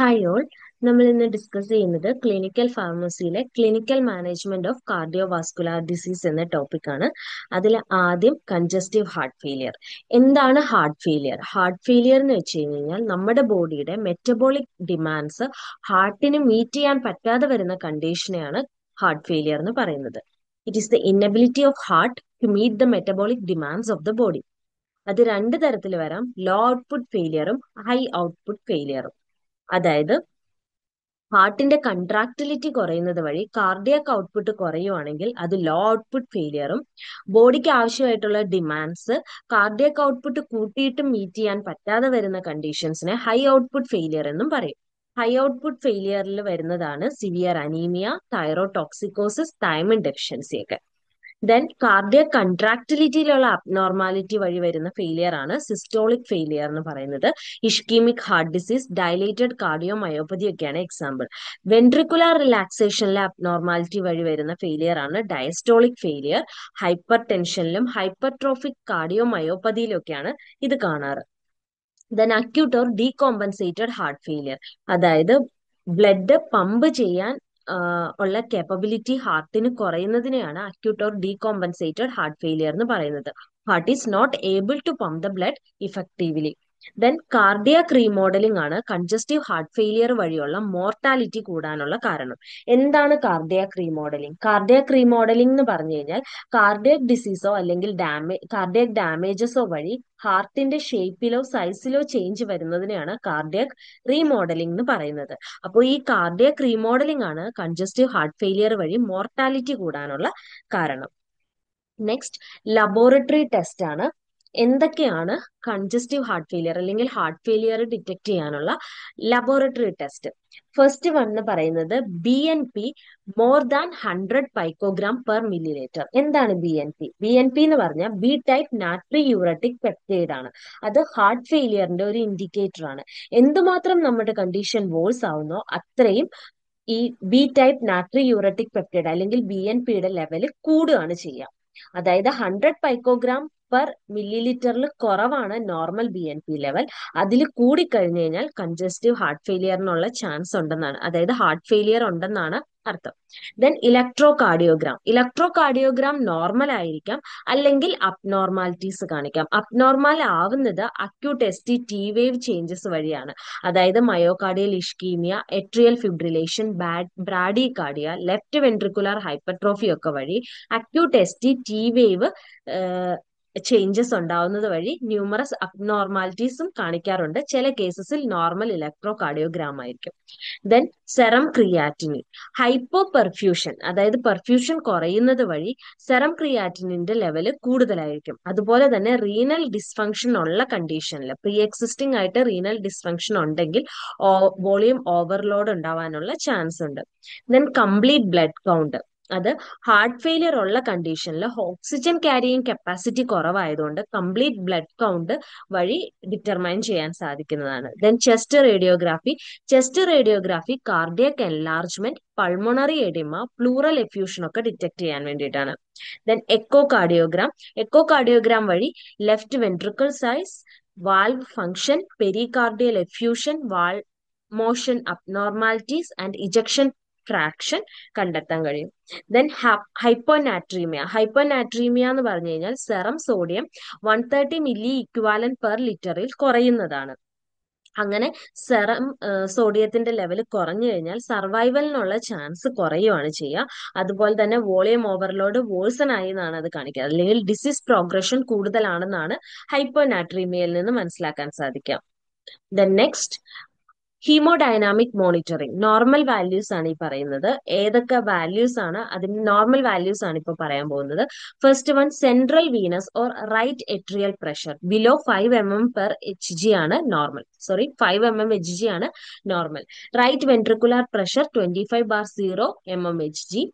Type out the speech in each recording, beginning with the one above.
Hi all നമ്മൾ ഇന്ന് discuss ചെയ്യുന്നത് ക്ലിനിക്കൽ ഫാർമസിയിലെ clinical management of cardio vascular disease എന്ന ആണ് അതിൽ ആദ്യം കൺജസ്റ്റീവ് ഹാർട്ട് ഫെയിലിയർ എന്താണ് ഹാർട്ട് ഫെയിലിയർ ഹാർട്ട് ഫെയിലിയർ എന്ന് വെച്ച് കഴിഞ്ഞാൽ നമ്മുടെ ബോഡിയുടെ മെറ്റബോളിക് ഡിമാൻഡ്സ് ഹാർട്ടിന് മീറ്റ് ചെയ്യാൻ പറ്റാതെ വരുന്ന കണ്ടീഷനെയാണ് ഹാർട്ട് ഫെയിലിയർ എന്ന് പറയുന്നത് it is the inability of heart to meet the metabolic demands of the body അത് രണ്ട് തരത്തിൽ വരാം ലോ ഔട്ട്പുട്ട് ഫെയിലിയറും ഹൈ ഔട്ട്പുട്ട് ഫെയിലിയറും അതായത് ഹാർട്ടിന്റെ കൺട്രാക്ടിലിറ്റി കുറയുന്നത് വഴി കാർഡിയാക് ഔട്ട്പുട്ട് കുറയുവാണെങ്കിൽ അത് ലോ ഔട്ട്പുട്ട് ഫെയിലിയറും ബോഡിക്ക് ആവശ്യമായിട്ടുള്ള ഡിമാൻഡ്സ് കാർഡിയാക് ഔട്ട്പുട്ട് കൂട്ടിയിട്ട് മീറ്റ് ചെയ്യാൻ പറ്റാതെ വരുന്ന കണ്ടീഷൻസിനെ ഹൈ ഔട്ട്പുട്ട് ഫെയിലിയർ എന്നും പറയും ഹൈ ഔട്ട്പുട്ട് ഫെയിലിയറിൽ വരുന്നതാണ് severe anaemia thyrotoxicosis thiamine deficiency ഒക്കെ ദെൻ കാർഡിയ കൺട്രാക്ടിലിറ്റിയിലുള്ള അബ്നോർമാലിറ്റി വഴി വരുന്ന ഫെയിലിയർ ആണ് സിസ്റ്റോളിക് ഫെയിലിയർ എന്ന് പറയുന്നത് ischaemic heart disease dilated cardio myopathy ഒക്കെയാണ് എക്സാമ്പിൾ വെൻട്രിക്കുലർ റിലാക്സേഷനിലെ അബ്നോർമാലിറ്റി വഴി വരുന്ന ഫെയിലിയർ ആണ് ഡയസ്റ്റോളിക് ഫെയിലിയർ ഹൈപ്പർ ടെൻഷനിലും ഹൈപ്പർ ട്രോഫിക് കാർഡിയോ മയോപ്പതിയിലൊക്കെയാണ് ഇത് കാണാറ് then acute or decompensated heart failure അതായത് ബ്ലഡ് പമ്പ് ചെയ്യാൻ ഉള്ള കേപ്പബിലിറ്റി ഹാർട്ടിന് കുറയുന്നതിനെയാണ് acute or decompensated heart failure എന്ന് പറയുന്നത് heart is not able to pump the blood effectively then cardiac remodelling ആണ് കൺജസ്റ്റീവ് ഹാർട്ട് ഫെയിലിയർ വഴിയുള്ള മോർട്ടാലിറ്റി കൂടാനുള്ള കാരണം എന്താണ് കാർഡിയാക് റീമോഡലിംഗ് കാർഡിയാക് റീമോഡലിംഗ് എന്ന് പറഞ്ഞു കഴിഞ്ഞാൽ കാർഡിയാക് ഡിസീസോ അല്ലെങ്കിൽ ഡാമേ കാർഡിയാക് ഡാമേജസോ വഴി ഹാർട്ടിന്റെ ഷേപ്പിലോ സൈസിലോ ചേഞ്ച് വരുന്നതിനെയാണ് കാർഡിയക് റീമോഡലിംഗ് എന്ന് പറയുന്നത് അപ്പോൾ ഈ കാർഡിയക് റീമോഡലിംഗ് ആണ് കൺജസ്റ്റീവ് ഹാർട്ട് ഫെയിലിയർ വഴി മോർട്ടാലിറ്റി കൂടാനുള്ള കാരണം നെക്സ്റ്റ് ലബോറട്ടറി ടെസ്റ്റ് ആണ് എന്തൊക്കെയാണ് കൺജസ്റ്റീവ് ഹാർട്ട് ഫെയിലിയർ അല്ലെങ്കിൽ ഹാർട്ട് ഫെയിലിയർ ഡിറ്റക്ട് ചെയ്യാനുള്ള ലബോറട്ടറി ടെസ്റ്റ് ഫസ്റ്റ് വൺ എന്ന് പറയുന്നത് B N P more than hundred picogram per millilitre എന്താണ് B N P B N P എന്ന് പറഞ്ഞാൽ B type natriuretic peptide ആണ് അത് heart ഫെയിലിയറിന്റെ ഒരു ഇൻഡിക്കേറ്റർ ആണ് എന്തുമാത്രം നമ്മുടെ കണ്ടീഷൻ വോൾസ് ആവുന്നോ അത്രയും ഈ B type natriuretic peptide അല്ലെങ്കിൽ ബി എൻ പിയുടെ ലെവൽ കൂടുകയാണ് ചെയ്യുക അതായത് ഹൺഡ്രഡ് പൈക്കോഗ്രാം പെർ മില്ലി ലിറ്ററിൽ കുറവാണ് normal B N P level അതിൽ കൂടി കഴിഞ്ഞു കഴിഞ്ഞാൽ കൺജസ്റ്റീവ് ഹാർട്ട് ഫെയിലിയറിനുള്ള ചാൻസ് ഉണ്ടെന്നാണ് അതായത് ഹാർട്ട് ഫെയിലിയർ ഉണ്ടെന്നാണ് അർത്ഥം then electrocardiogram electrocardiogram normal ആയിരിക്കാം അല്ലെങ്കിൽ അപ്നോർമാലിറ്റീസ് കാണിക്കാം അപ്നോർമൽ ആവുന്നത് acute S T T wave changes വഴിയാണ് അതായത് myocardial ischaemia atrial fibrillation bradycardia left ventricular hypertrophy ഒക്കെ വഴി acute S T T wave changes ഉണ്ടാവുന്നത് വഴി ന്യൂമറസ് അബ്നോർമാലിറ്റീസും കാണിക്കാറുണ്ട് ചില കേസസിൽ നോർമൽ ഇലക്ട്രോ കാർഡിയോഗ്രാം ആയിരിക്കും then serum creatinine hypoperfusion അതായത് പെർഫ്യൂഷൻ കുറയുന്നത് വഴി സെറം ക്രിയാറ്റിനിന്റെ ലെവല് കൂടുതലായിരിക്കും അതുപോലെ തന്നെ റീനൽ ഡിസ്ഫങ്ഷൻ ഉള്ള കണ്ടീഷനിൽ പ്രീ എക്സിസ്റ്റിംഗ് ആയിട്ട് റീനൽ ഡിസ്ഫങ്ഷൻ ഉണ്ടെങ്കിൽ വോളിയം ഓവർലോഡ് ഉണ്ടാവാനുള്ള ചാൻസ് ഉണ്ട് ദെൻ കംപ്ലീറ്റ് ബ്ലഡ് കൗണ്ട് അത് ഹാർട്ട് ഫെയിലിയർ ഉള്ള കണ്ടീഷനിൽ ഓക്സിജൻ ക്യാരിയിങ് കപ്പാസിറ്റി കുറവായതുകൊണ്ട് കംപ്ലീറ്റ് ബ്ലഡ് കൗണ്ട് വഴി ഡിറ്റർമൈൻ ചെയ്യാൻ സാധിക്കുന്നതാണ് then chest radiography chest radiography cardiac enlargement pulmonary oedema pleural effusion ഒക്കെ ഡിറ്റക്ട് ചെയ്യാൻ വേണ്ടിയിട്ടാണ് then echocardiogram echocardiogram വഴി left ventricle size valve function pericardial effusion wall motion abnormalities and ejection fraction കണ്ടെത്താൻ കഴിയും then hyponatraemia hyponatraemia എന്ന് പറഞ്ഞു കഴിഞ്ഞാൽ serum sodium one thirty milliequivalent per ലിറ്ററിൽ കുറയുന്നതാണ് അങ്ങനെ സെറം സോഡിയത്തിന്റെ ലെവൽ കുറഞ്ഞു കഴിഞ്ഞാൽ സർവൈവലിനുള്ള ചാൻസ് കുറയുകയാണ് ചെയ്യുക അതുപോലെ തന്നെ വോളിയം ഓവർലോഡ് വോൾസൺ ആയി എന്നാണ് അത് കാണിക്കുക അല്ലെങ്കിൽ ഡിസീസ് പ്രോഗ്രഷൻ കൂടുതലാണെന്നാണ് ഹൈപ്പോനാട്രീമിയയിൽ നിന്ന് മനസ്സിലാക്കാൻ സാധിക്കുക then next haemodynamic monitoring normal values ആണ് ഈ പറയുന്നത് ഏതൊക്കെ വാല്യൂസ് ആണ് അതിന് നോർമൽ വാല്യൂസ് ആണ് ഇപ്പോൾ പറയാൻ പോകുന്നത് first one central venous or right atrial pressure below five M M per H G ആണ് normal sorry five M M H G ആണ് normal right ventricular pressure twenty five bar zero M M H G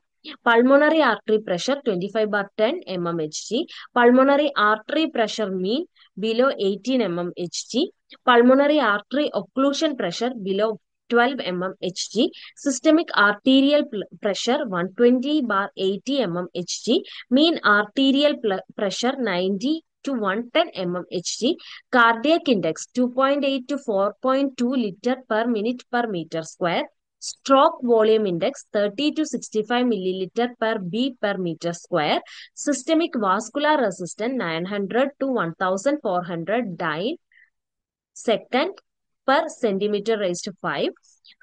Pulmonary artery pressure 25 bar 10 mmHg. Pulmonary artery pressure mean below 18 mmHg. Pulmonary artery occlusion pressure below 12 mmHg. Systemic arterial pressure 120 bar 80 mmHg. Mean arterial pressure 90 to 110 mmHg. Cardiac index 2.8 to 4.2 liter per minute per meter square stroke volume index 30 to 65 milliliter per beat per meter square, systemic vascular resistance 900 to 1400 dyne second per centimeter raised to 5,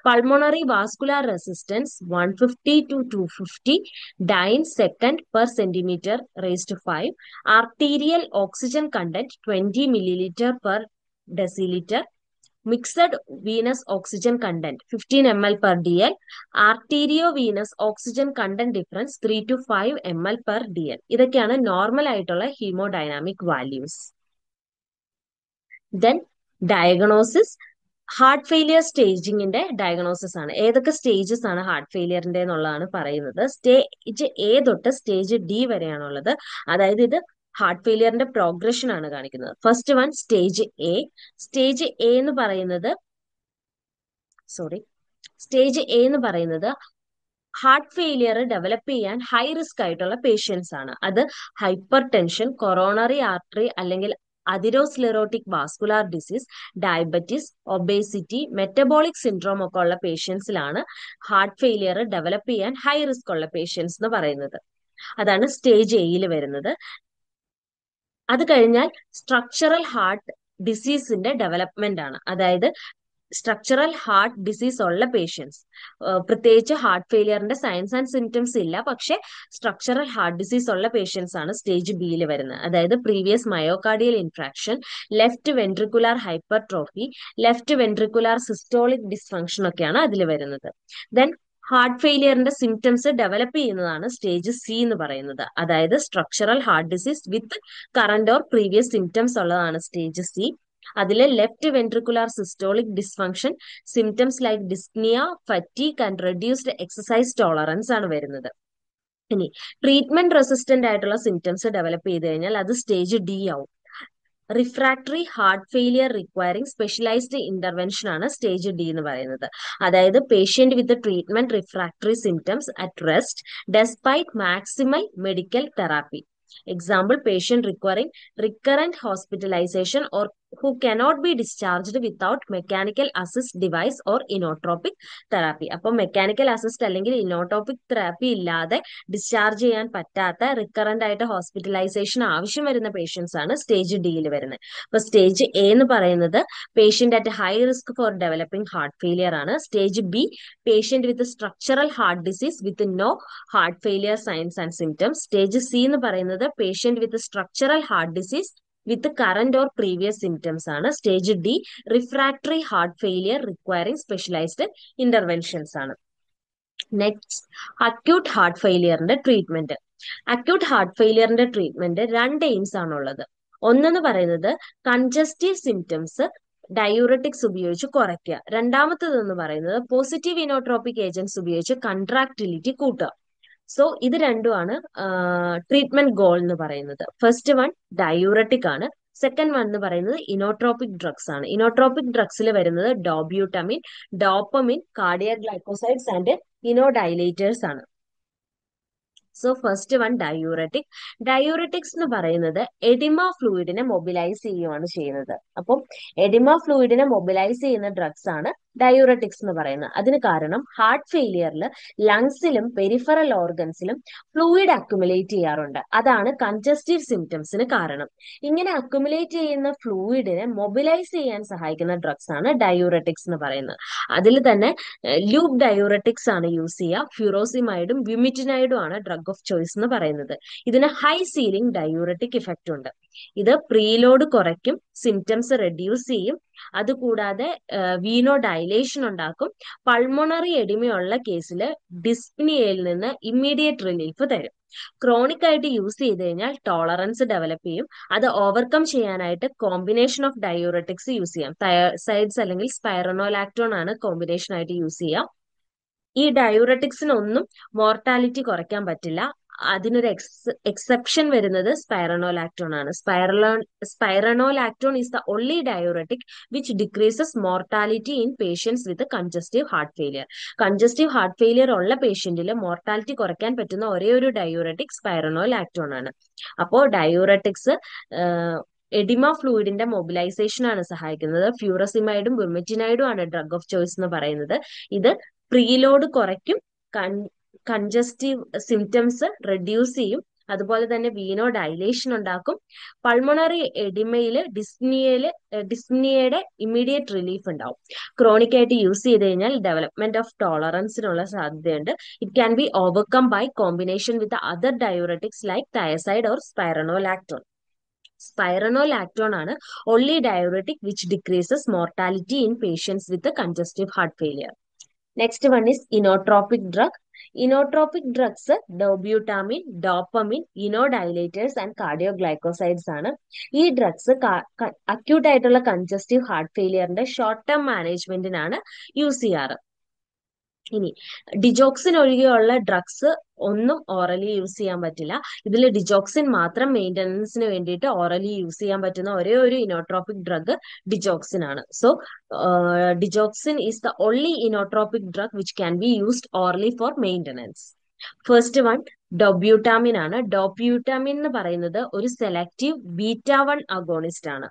pulmonary vascular resistance 150 to 250 dyne second per centimeter raised to 5, arterial oxygen content 20 milliliter per deciliter, mixed venous oxygen content fifteen M L per D L arterio venous oxygen content difference three to five M L per D L ഇതൊക്കെയാണ് normal ആയിട്ടുള്ള haemodynamic values then diagnosis heart failure സ്റ്റേജിങ്ങിന്റെ diagnosis ആണ് ഏതൊക്കെ stages ആണ് heart ഫെയിലിയറിന്റെ എന്നുള്ളതാണ് പറയുന്നത് stage A തൊട്ട് സ്റ്റേജ് ഡി വരെയാണുള്ളത് അതായത് ഇത് ഹാർട്ട് ഫെയിലിയറിന്റെ പ്രോഗ്രഷൻ ആണ് കാണിക്കുന്നത് first one stage A stage A എന്ന് പറയുന്നത് സോറി സ്റ്റേജ് എ എന്ന് പറയുന്നത് ഹാർട്ട് ഫെയിലിയർ ഡെവലപ്പ് ചെയ്യാൻ ഹൈ റിസ്ക് ആയിട്ടുള്ള പേഷ്യൻസ് ആണ് അത് ഹൈപ്പർ ടെൻഷൻ കൊറോണറി ആർട്ടറി അല്ലെങ്കിൽ atherosclerotic vascular disease diabetes obesity metabolic syndrome ഒക്കെ ഉള്ള പേഷ്യൻസിലാണ് ഹാർട്ട് ഫെയിലിയർ ഡെവലപ്പ് ചെയ്യാൻ ഹൈ റിസ്ക് ഉള്ള പേഷ്യൻസ് എന്ന് പറയുന്നത് അതാണ് സ്റ്റേജ് എയിൽ വരുന്നത് അത് കഴിഞ്ഞാൽ സ്ട്രക്ചറൽ ഹാർട്ട് ഡിസീസിന്റെ ഡെവലപ്മെന്റ് ആണ് അതായത് സ്ട്രക്ചറൽ ഹാർട്ട് ഡിസീസ് ഉള്ള പേഷ്യൻസ് പ്രത്യേകിച്ച് ഹാർട്ട് ഫെയിലിയറിന്റെ സയൻസ് ആൻഡ് സിംറ്റംസ് ഇല്ല പക്ഷെ സ്ട്രക്ചറൽ ഹാർട്ട് ഡിസീസ് ഉള്ള പേഷ്യൻസ് ആണ് സ്റ്റേജ് ബിയിൽ വരുന്നത് അതായത് previous myocardial infarction left ventricular hypertrophy left ventricular systolic dysfunction ഒക്കെയാണ് അതിൽ വരുന്നത് ദെൻ ഹാർട്ട് ഫെയിലിയറിന്റെ സിംറ്റംസ് ഡെവലപ്പ് ചെയ്യുന്നതാണ് സ്റ്റേജ് സി എന്ന് പറയുന്നത് അതായത് structural heart disease with current or previous symptoms ഉള്ളതാണ് സ്റ്റേജ് സി അതിൽ left ventricular systolic dysfunction symptoms like dyspnoea fatigue and reduced exercise tolerance ആണ് വരുന്നത് ഇനി ട്രീറ്റ്മെന്റ് റെസിസ്റ്റന്റ് ആയിട്ടുള്ള സിംറ്റംസ് ഡെവലപ്പ് ചെയ്ത് കഴിഞ്ഞാൽ അത് സ്റ്റേജ് ഡി ആവും refractory heart failure requiring specialised intervention ആണ് സ്റ്റേജ് ഡി എന്ന് പറയുന്നത് അതായത് patient with treatment refractory symptoms at rest despite maximal medical therapy example patient requiring recurrent hospitalisation or who cannot be discharged without mechanical assist device or inotropic therapy അപ്പോൾ mechanical assist അല്ലെങ്കിൽ inotropic therapy ഇല്ലാതെ discharge ചെയ്യാൻ പറ്റാത്ത recurrent ആയിട്ട് hospitalisation ആവശ്യം വരുന്ന patients ആണ് stage ഡിയിൽ വരുന്നത് അപ്പൊ സ്റ്റേജ് എ എന്ന് പറയുന്നത് patient at high risk for developing heart failure ആണ് stage B patient with structural heart disease with no heart failure signs and symptoms stage C എന്ന് പറയുന്നത് patient with structural heart disease with current or previous symptoms ആണ് stage D refractory heart failure requiring specialised interventions ആണ് next acute heart ഫെയിലിയറിന്റെ treatment acute heart ഫെയിലിയറിന്റെ treatment രണ്ട് aims ആണുള്ളത് ഒന്നെന്ന് പറയുന്നത് കൺജസ്റ്റീവ് സിംറ്റംസ് ഡയൂറട്ടിക്സ് ഉപയോഗിച്ച് കുറയ്ക്കുക രണ്ടാമത്തത് എന്ന് പറയുന്നത് പോസിറ്റീവ് ഇനോട്രോപിക് ഏജൻസ് ഉപയോഗിച്ച് കൺട്രാക്ടിലിറ്റി കൂട്ടുക സോ ഇത് രണ്ടുമാണ് ട്രീറ്റ്മെന്റ് ഗോൾ എന്ന് പറയുന്നത് ഫസ്റ്റ് വൺ ഡയൂറട്ടിക് ആണ് സെക്കൻഡ് വൺ എന്ന് പറയുന്നത് ഇനോട്രോപിക് ഡ്രഗ്സ് ആണ് ഇനോട്രോപിക് ഡ്രഗ്സിൽ വരുന്നത് dobutamine dopamine cardiac glycosides and inodilators ആണ് so first one diuretic diuretics എന്ന് പറയുന്നത് എഡിമ ഫ്ലൂയിഡിനെ മൊബിലൈസ് ചെയ്യുകയാണ് ചെയ്യുന്നത് അപ്പം എഡിമ ഫ്ലൂയിഡിനെ മൊബിലൈസ് ചെയ്യുന്ന ഡ്രഗ്സ് ആണ് ഡയൂറട്ടിക്സ് എന്ന് പറയുന്നത് അതിന് കാരണം ഹാർട്ട് ഫെയിലിയറിൽ ലങ്സിലും പെരിഫറൽ ഓർഗൻസിലും ഫ്ലൂയിഡ് അക്യുമുലേറ്റ് ചെയ്യാറുണ്ട് അതാണ് കൺജസ്റ്റീവ് സിംറ്റംസിന് കാരണം ഇങ്ങനെ അക്യുമുലേറ്റ് ചെയ്യുന്ന ഫ്ലൂയിഡിനെ മൊബിലൈസ് ചെയ്യാൻ സഹായിക്കുന്ന ഡ്രഗ്സ് ആണ് ഡയൂറട്ടിക്സ് എന്ന് പറയുന്നത് അതിൽ തന്നെ ലൂബ് ഡയൂറട്ടിക്സ് ആണ് യൂസ് ചെയ്യുക ഫ്യൂറോസിമൈഡും വ്യൂമിറ്റിനൈഡും ആണ് ഡ്രഗ് ഓഫ് ചോയ്സ് എന്ന് പറയുന്നത് ഇതിന് ഹൈ സീലിംഗ് ഡയൂറട്ടിക് ഇഫക്റ്റ് ഉണ്ട് ഇത് പ്രീലോഡ് കുറയ്ക്കും സിംറ്റംസ് റെഡ്യൂസ് ചെയ്യും അതുകൂടാതെ വീനോ ഡയലേഷൻ ഉണ്ടാക്കും പൾമോണറി എഡിമയുള്ള കേസിൽ ഡിസ്പ്നിയയിൽ നിന്ന് ഇമ്മീഡിയറ്റ് റിലീഫ് തരും ക്രോണിക് ആയിട്ട് യൂസ് ചെയ്ത് കഴിഞ്ഞാൽ ടോളറൻസ് ഡെവലപ്പ് ചെയ്യും അത് ഓവർകം ചെയ്യാനായിട്ട് കോമ്പിനേഷൻ ഓഫ് ഡയോറട്ടിക്സ് യൂസ് ചെയ്യാം സൈഡ്സ് അല്ലെങ്കിൽ സ്പൈറനോലാക്ടോൺ ആണ് കോമ്പിനേഷൻ ആയിട്ട് യൂസ് ചെയ്യാം ഈ ഡയൂറട്ടിക്സിനൊന്നും മോർട്ടാലിറ്റി കുറയ്ക്കാൻ പറ്റില്ല അതിനൊരു എക്സ് എക്സെപ്ഷൻ വരുന്നത് സ്പൈറനോലാക്ടോൺ ആണ് സ്പൈറലോ spironolactone is the only diuretic which decreases mortality in patients with congestive heart failure congestive heart failure ഉള്ള പേഷ്യന്റിൽ മോർട്ടാലിറ്റി കുറയ്ക്കാൻ പറ്റുന്ന ഒരേ ഒരു ഡയോറട്ടിക് സ്പൈറനോലാക്ടോൺ ആണ് അപ്പോൾ ഡയോറട്ടിക്സ് എഡിമ ഫ്ലൂയിഡിന്റെ മൊബിലൈസേഷൻ ആണ് സഹായിക്കുന്നത് ഫ്യൂറസിമൈഡും ബുർമെറ്റിനൈഡും ആണ് ഡ്രഗ് ഓഫ് ചോയ്സ് എന്ന് പറയുന്നത് ഇത് പ്രീലോഡ് കുറയ്ക്കും കൺജസ്റ്റീവ് സിംറ്റംസ് റെഡ്യൂസ് ചെയ്യും അതുപോലെ തന്നെ വീനോ ഡയലേഷൻ ഉണ്ടാക്കും പൾമണറി എഡിമയില് ഡിസ്നിയയില് ഡിസ്നിയയുടെ ഇമ്മീഡിയറ്റ് റിലീഫ് ഉണ്ടാവും ക്രോണിക്കായിട്ട് യൂസ് ചെയ്ത് കഴിഞ്ഞാൽ ഡെവലപ്മെന്റ് ഓഫ് ടോളറൻസിനുള്ള സാധ്യതയുണ്ട് it can be overcome by combination with other diuretics like thiazide or സ്പൈറണോ സ്പൈറനോലാക്ടോൺ സ്പൈറനോലാക്ടോൺ ആണ് only diuretic which decreases mortality in patients with congestive heart failure next one is inotropic drug inotropic drugs dobutamine dopamine inodilators and cardioglycosides ആണ് ഈ drugs acute ആയിട്ടുള്ള congestive heart ഫെയിലിയറിന്റെ short term മാനേജ്മെന്റിനാണ് use ചെയ്യാറ് ഇനി digoxin ഒഴികെയുള്ള drugs ഒന്നും orally use ചെയ്യാൻ പറ്റില്ല ഇതിൽ ഡിജോക്സിൻ മാത്രം മെയിൻ്റനൻസിന് വേണ്ടിയിട്ട് ഓറലി യൂസ് ചെയ്യാൻ പറ്റുന്ന ഒരേ ഒരു ഇനോട്രോപിക് ഡ്രഗ് ഡിജോക്സിൻ ആണ് so digoxin is the only inotropic drug which can be used orally for maintenance first one dobutamine ആണ് ഡോബ്യൂട്ടാമിൻ എന്ന് പറയുന്നത് ഒരു സെലക്റ്റീവ് ബീറ്റ വൺ അഗോണിസ്റ്റ് ആണ്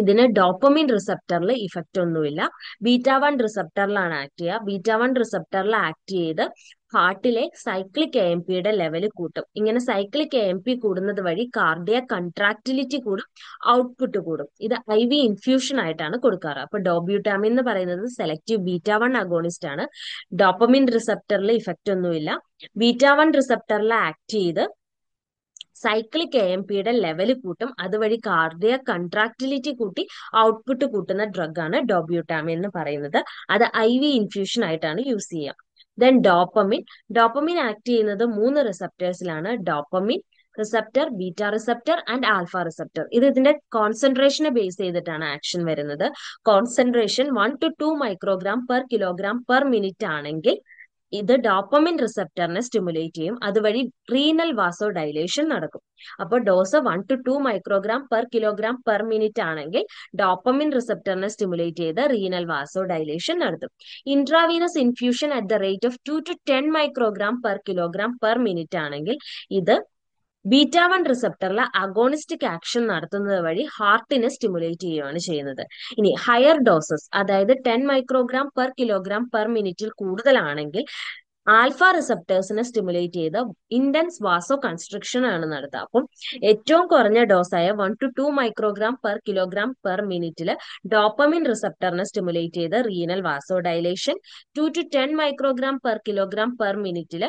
ഇതിന് ഡോപ്പമിൻ റിസെപ്റ്ററിൽ ഇഫക്റ്റ് ഒന്നുമില്ല ബീറ്റ വൺ റിസപ്റ്ററിലാണ് ആക്ട് ചെയ്യുക ബീറ്റ വൺ റിസപ്റ്ററിൽ ആക്ട് ചെയ്ത് ഹാർട്ടിലെ സൈക്ലിക് എ എം പിയുടെ ലെവൽ കൂട്ടും ഇങ്ങനെ സൈക്ലിക് എ എം പി കൂടുന്നത് വഴി കാർഡിയ കൺട്രാക്ടിലിറ്റി കൂടും ഔട്ട്പുട്ട് കൂടും ഇത് ഐ വി ഇൻഫ്യൂഷൻ ആയിട്ടാണ് കൊടുക്കാറ് അപ്പൊ ഡോബ്യൂട്ടാമിൻ എന്ന് പറയുന്നത് സെലക്റ്റീവ് ബീറ്റ വൺ അഗോണിസ്റ്റ് ആണ് ഡോപ്പമിൻ റിസെപ്റ്ററിൽ ഇഫക്റ്റ് ഒന്നുമില്ല ബീറ്റ വൺ റിസപ്റ്ററിൽ ആക്ട് ചെയ്ത് സൈക്ലിക് എ എം പിയുടെ ലെവൽ കൂട്ടും അതുവഴി കാർഡിയ കൺട്രാക്ടിലിറ്റി കൂട്ടി ഔട്ട്പുട്ട് കൂട്ടുന്ന ഡ്രഗാണ് ഡോബ്യൂട്ടാമി എന്ന് പറയുന്നത് അത് ഐ വി ഇൻഫ്യൂഷൻ ആയിട്ടാണ് യൂസ് ചെയ്യുക ദെൻ ഡോപ്പമിൻ ഡോപ്പമിൻ ആക്ട് ചെയ്യുന്നത് മൂന്ന് റിസപ്റ്റേഴ്സിലാണ് dopamine receptor beta receptor and alpha receptor ഇത് ഇതിന്റെ കോൺസെൻട്രേഷനെ ബേസ് ചെയ്തിട്ടാണ് ആക്ഷൻ വരുന്നത് concentration one to to microgram per kilogram per minute ആണെങ്കിൽ ഇത് ഡോപ്പമിൻ റിസപ്റ്ററിനെ സ്റ്റിമുലേറ്റ് ചെയ്യും അതുവഴി റീനൽ വാസോ ഡൈലേഷൻ നടക്കും അപ്പോൾ dose one to to microgram per kilogram per minute ആണെങ്കിൽ ഡോപ്പമിൻ റിസപ്റ്ററിനെ സ്റ്റിമുലേറ്റ് ചെയ്ത് റീനൽ വാസോ ഡൈലേഷൻ നടത്തും intravenous infusion at the rate of two to ten microgram per kilogram per minute ആണെങ്കിൽ ഇത് beta one റിസപ്റ്ററിലെ agonistic action നടത്തുന്നത് വഴി ഹാർട്ടിനെ സ്റ്റിമുലേറ്റ് ചെയ്യുകയാണ് ചെയ്യുന്നത് ഇനി ഹയർ ഡോസസ് അതായത് ten microgram per kilogram per മിനിറ്റിൽ കൂടുതലാണെങ്കിൽ ആൽഫ റിസപ്റ്റേഴ്സിനെ സ്റ്റിമുലേറ്റ് ചെയ്ത ഇൻഡൻസ് വാസോ കൺസ്ട്രക്ഷൻ ആണ് നടത്തുക അപ്പം ഏറ്റവും കുറഞ്ഞ ഡോസായ one to to microgram per kilogram per മിനിറ്റിൽ ഡോപ്പമിൻ റിസപ്റ്ററിനെ സ്റ്റിമുലേറ്റ് ചെയ്ത renal vasodilation two to ten microgram per kilogram per മിനിറ്റിൽ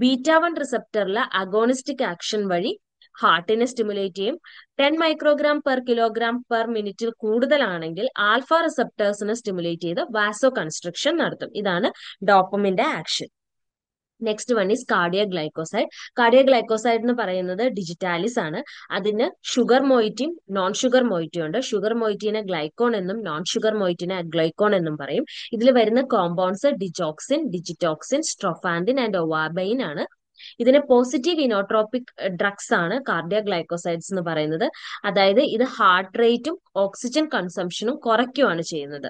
ബീറ്റ വൺ റിസപ്റ്ററിലെ അഗോണിസ്റ്റിക് ആക്ഷൻ വഴി ഹാർട്ടിനെ സ്റ്റിമുലേറ്റ് ചെയ്യും ten microgram per kilogram per മിനിറ്റിൽ കൂടുതലാണെങ്കിൽ ആൽഫ റിസപ്റ്റേഴ്സിനെ സ്റ്റിമുലേറ്റ് ചെയ്ത് വാസോ കൺസ്ട്രക്ഷൻ നടത്തും ഇതാണ് ഡോപ്പമിന്റെ action next one is cardiac glycoside cardiac glycoside എന്ന് പറയുന്നത് ഡിജിറ്റാലിസ് ആണ് അതിന് ഷുഗർ മൊയ്റ്റിയും നോൺ ഷുഗർ മൊയ്റ്റിയും ഉണ്ട് ഷുഗർ മൊയ്റ്റിനെ ഗ്ലൈക്കോൺ എന്നും നോൺ ഷുഗർ മൊയ്റ്റിനെ ഗ്ലൈക്കോൺ എന്നും പറയും ഇതിൽ വരുന്ന compounds digoxin digitoxin strophanthin and ouabain ആണ് ഇതിന് പോസിറ്റീവ് ഇനോട്രോപിക് ഡ്രഗ്സ് ആണ് കാർഡിയ ഗ്ലൈക്കോസൈഡ്സ് എന്ന് പറയുന്നത് അതായത് ഇത് ഹാർട്ട് റേറ്റും ഓക്സിജൻ കൺസംഷനും കുറയ്ക്കുകയാണ് ചെയ്യുന്നത്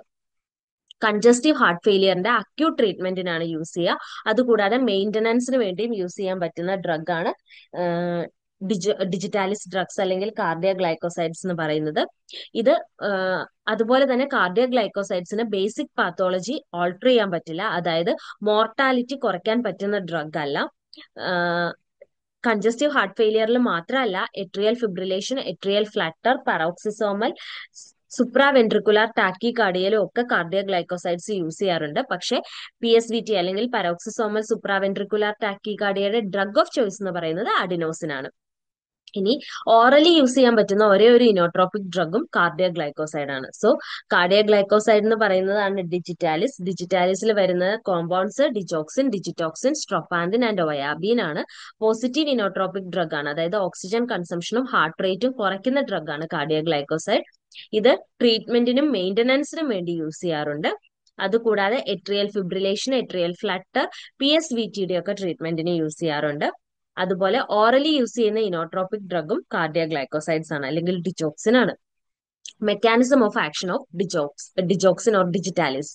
കൺജസ്റ്റീവ് ഹാർട്ട് ഫെയിലിയറിന്റെ അക്യൂട്ട് ട്രീറ്റ്മെന്റിനാണ് യൂസ് ചെയ്യുക അതുകൂടാതെ മെയിൻ്റനൻസിന് വേണ്ടിയും യൂസ് ചെയ്യാൻ പറ്റുന്ന ഡ്രഗാണ് ആണ് ഡിജിറ്റാലിസ് ഡ്രഗ്സ് അല്ലെങ്കിൽ കാർഡിയ ഗ്ലൈക്കോസൈഡ്സ് എന്ന് പറയുന്നത് ഇത് അതുപോലെ തന്നെ കാർഡിയ ഗ്ലൈക്കോസൈഡ്സിന് ബേസിക് പാത്തോളജി ഓൾട്ടർ ചെയ്യാൻ പറ്റില്ല അതായത് മോർട്ടാലിറ്റി കുറയ്ക്കാൻ പറ്റുന്ന ഡ്രഗ് അല്ല കൺജസ്റ്റീവ് ഹാർട്ട് ഫെയിലിയറിൽ മാത്രമല്ല atrial fibrillation atrial flutter paroxysmal supraventricular ടാക്കിക്കാർഡിയയിലും ഒക്കെ കാർഡിയ ഗ്ലൈക്കോസൈഡ്സ് യൂസ് ചെയ്യാറുണ്ട് പക്ഷേ പി എസ് വി ടി അല്ലെങ്കിൽ പരോക്സിസോമൽ സുപ്രാവെൻട്രിക്കുലാർ കാർഡിയയുടെ ഡ്രഗ് ഓഫ് ചോയ്സ് എന്ന് പറയുന്നത് ആണ് ഇനി ഓറലി യൂസ് ചെയ്യാൻ പറ്റുന്ന ഒരേ ഒരു ഇനോട്രോപ്പിക് ഡ്രഗും കാർഡിയ ഗ്ലൈക്കോസൈഡ് ആണ് സോ കാർഡിയ ഗ്ലൈക്കോസൈഡ് എന്ന് പറയുന്നതാണ് ഡിജിറ്റാലിസ് ഡിജിറ്റാലിസിൽ വരുന്ന compounds digoxin digitoxin strophanthin and ouabain ആണ് പോസിറ്റീവ് ഇനോട്രോപിക് ഡ്രഗ് ആണ് അതായത് ഓക്സിജൻ കൺസംഷനും ഹാർട്ട് റേറ്റും കുറയ്ക്കുന്ന ഡ്രഗ് ആണ് കാർഡിയ ഗ്ലൈക്കോസൈഡ് ഇത് ട്രീറ്റ്മെന്റിനും മെയിന്റനൻസിനും വേണ്ടി യൂസ് ചെയ്യാറുണ്ട് അതുകൂടാതെ atrial fibrillation atrial flutter P S V ടിയുടെ ഒക്കെ ട്രീറ്റ്മെന്റിന് യൂസ് ചെയ്യാറുണ്ട് അതുപോലെ ഓറലി യൂസ് ചെയ്യുന്ന ഇനോട്രോപിക് ഡ്രഗും കാർഡിയ ഗ്ലൈക്കോസൈഡ്സ് ആണ് അല്ലെങ്കിൽ ഡിജോക്സിൻ ആണ് mechanism of action of digox digoxin or digitalis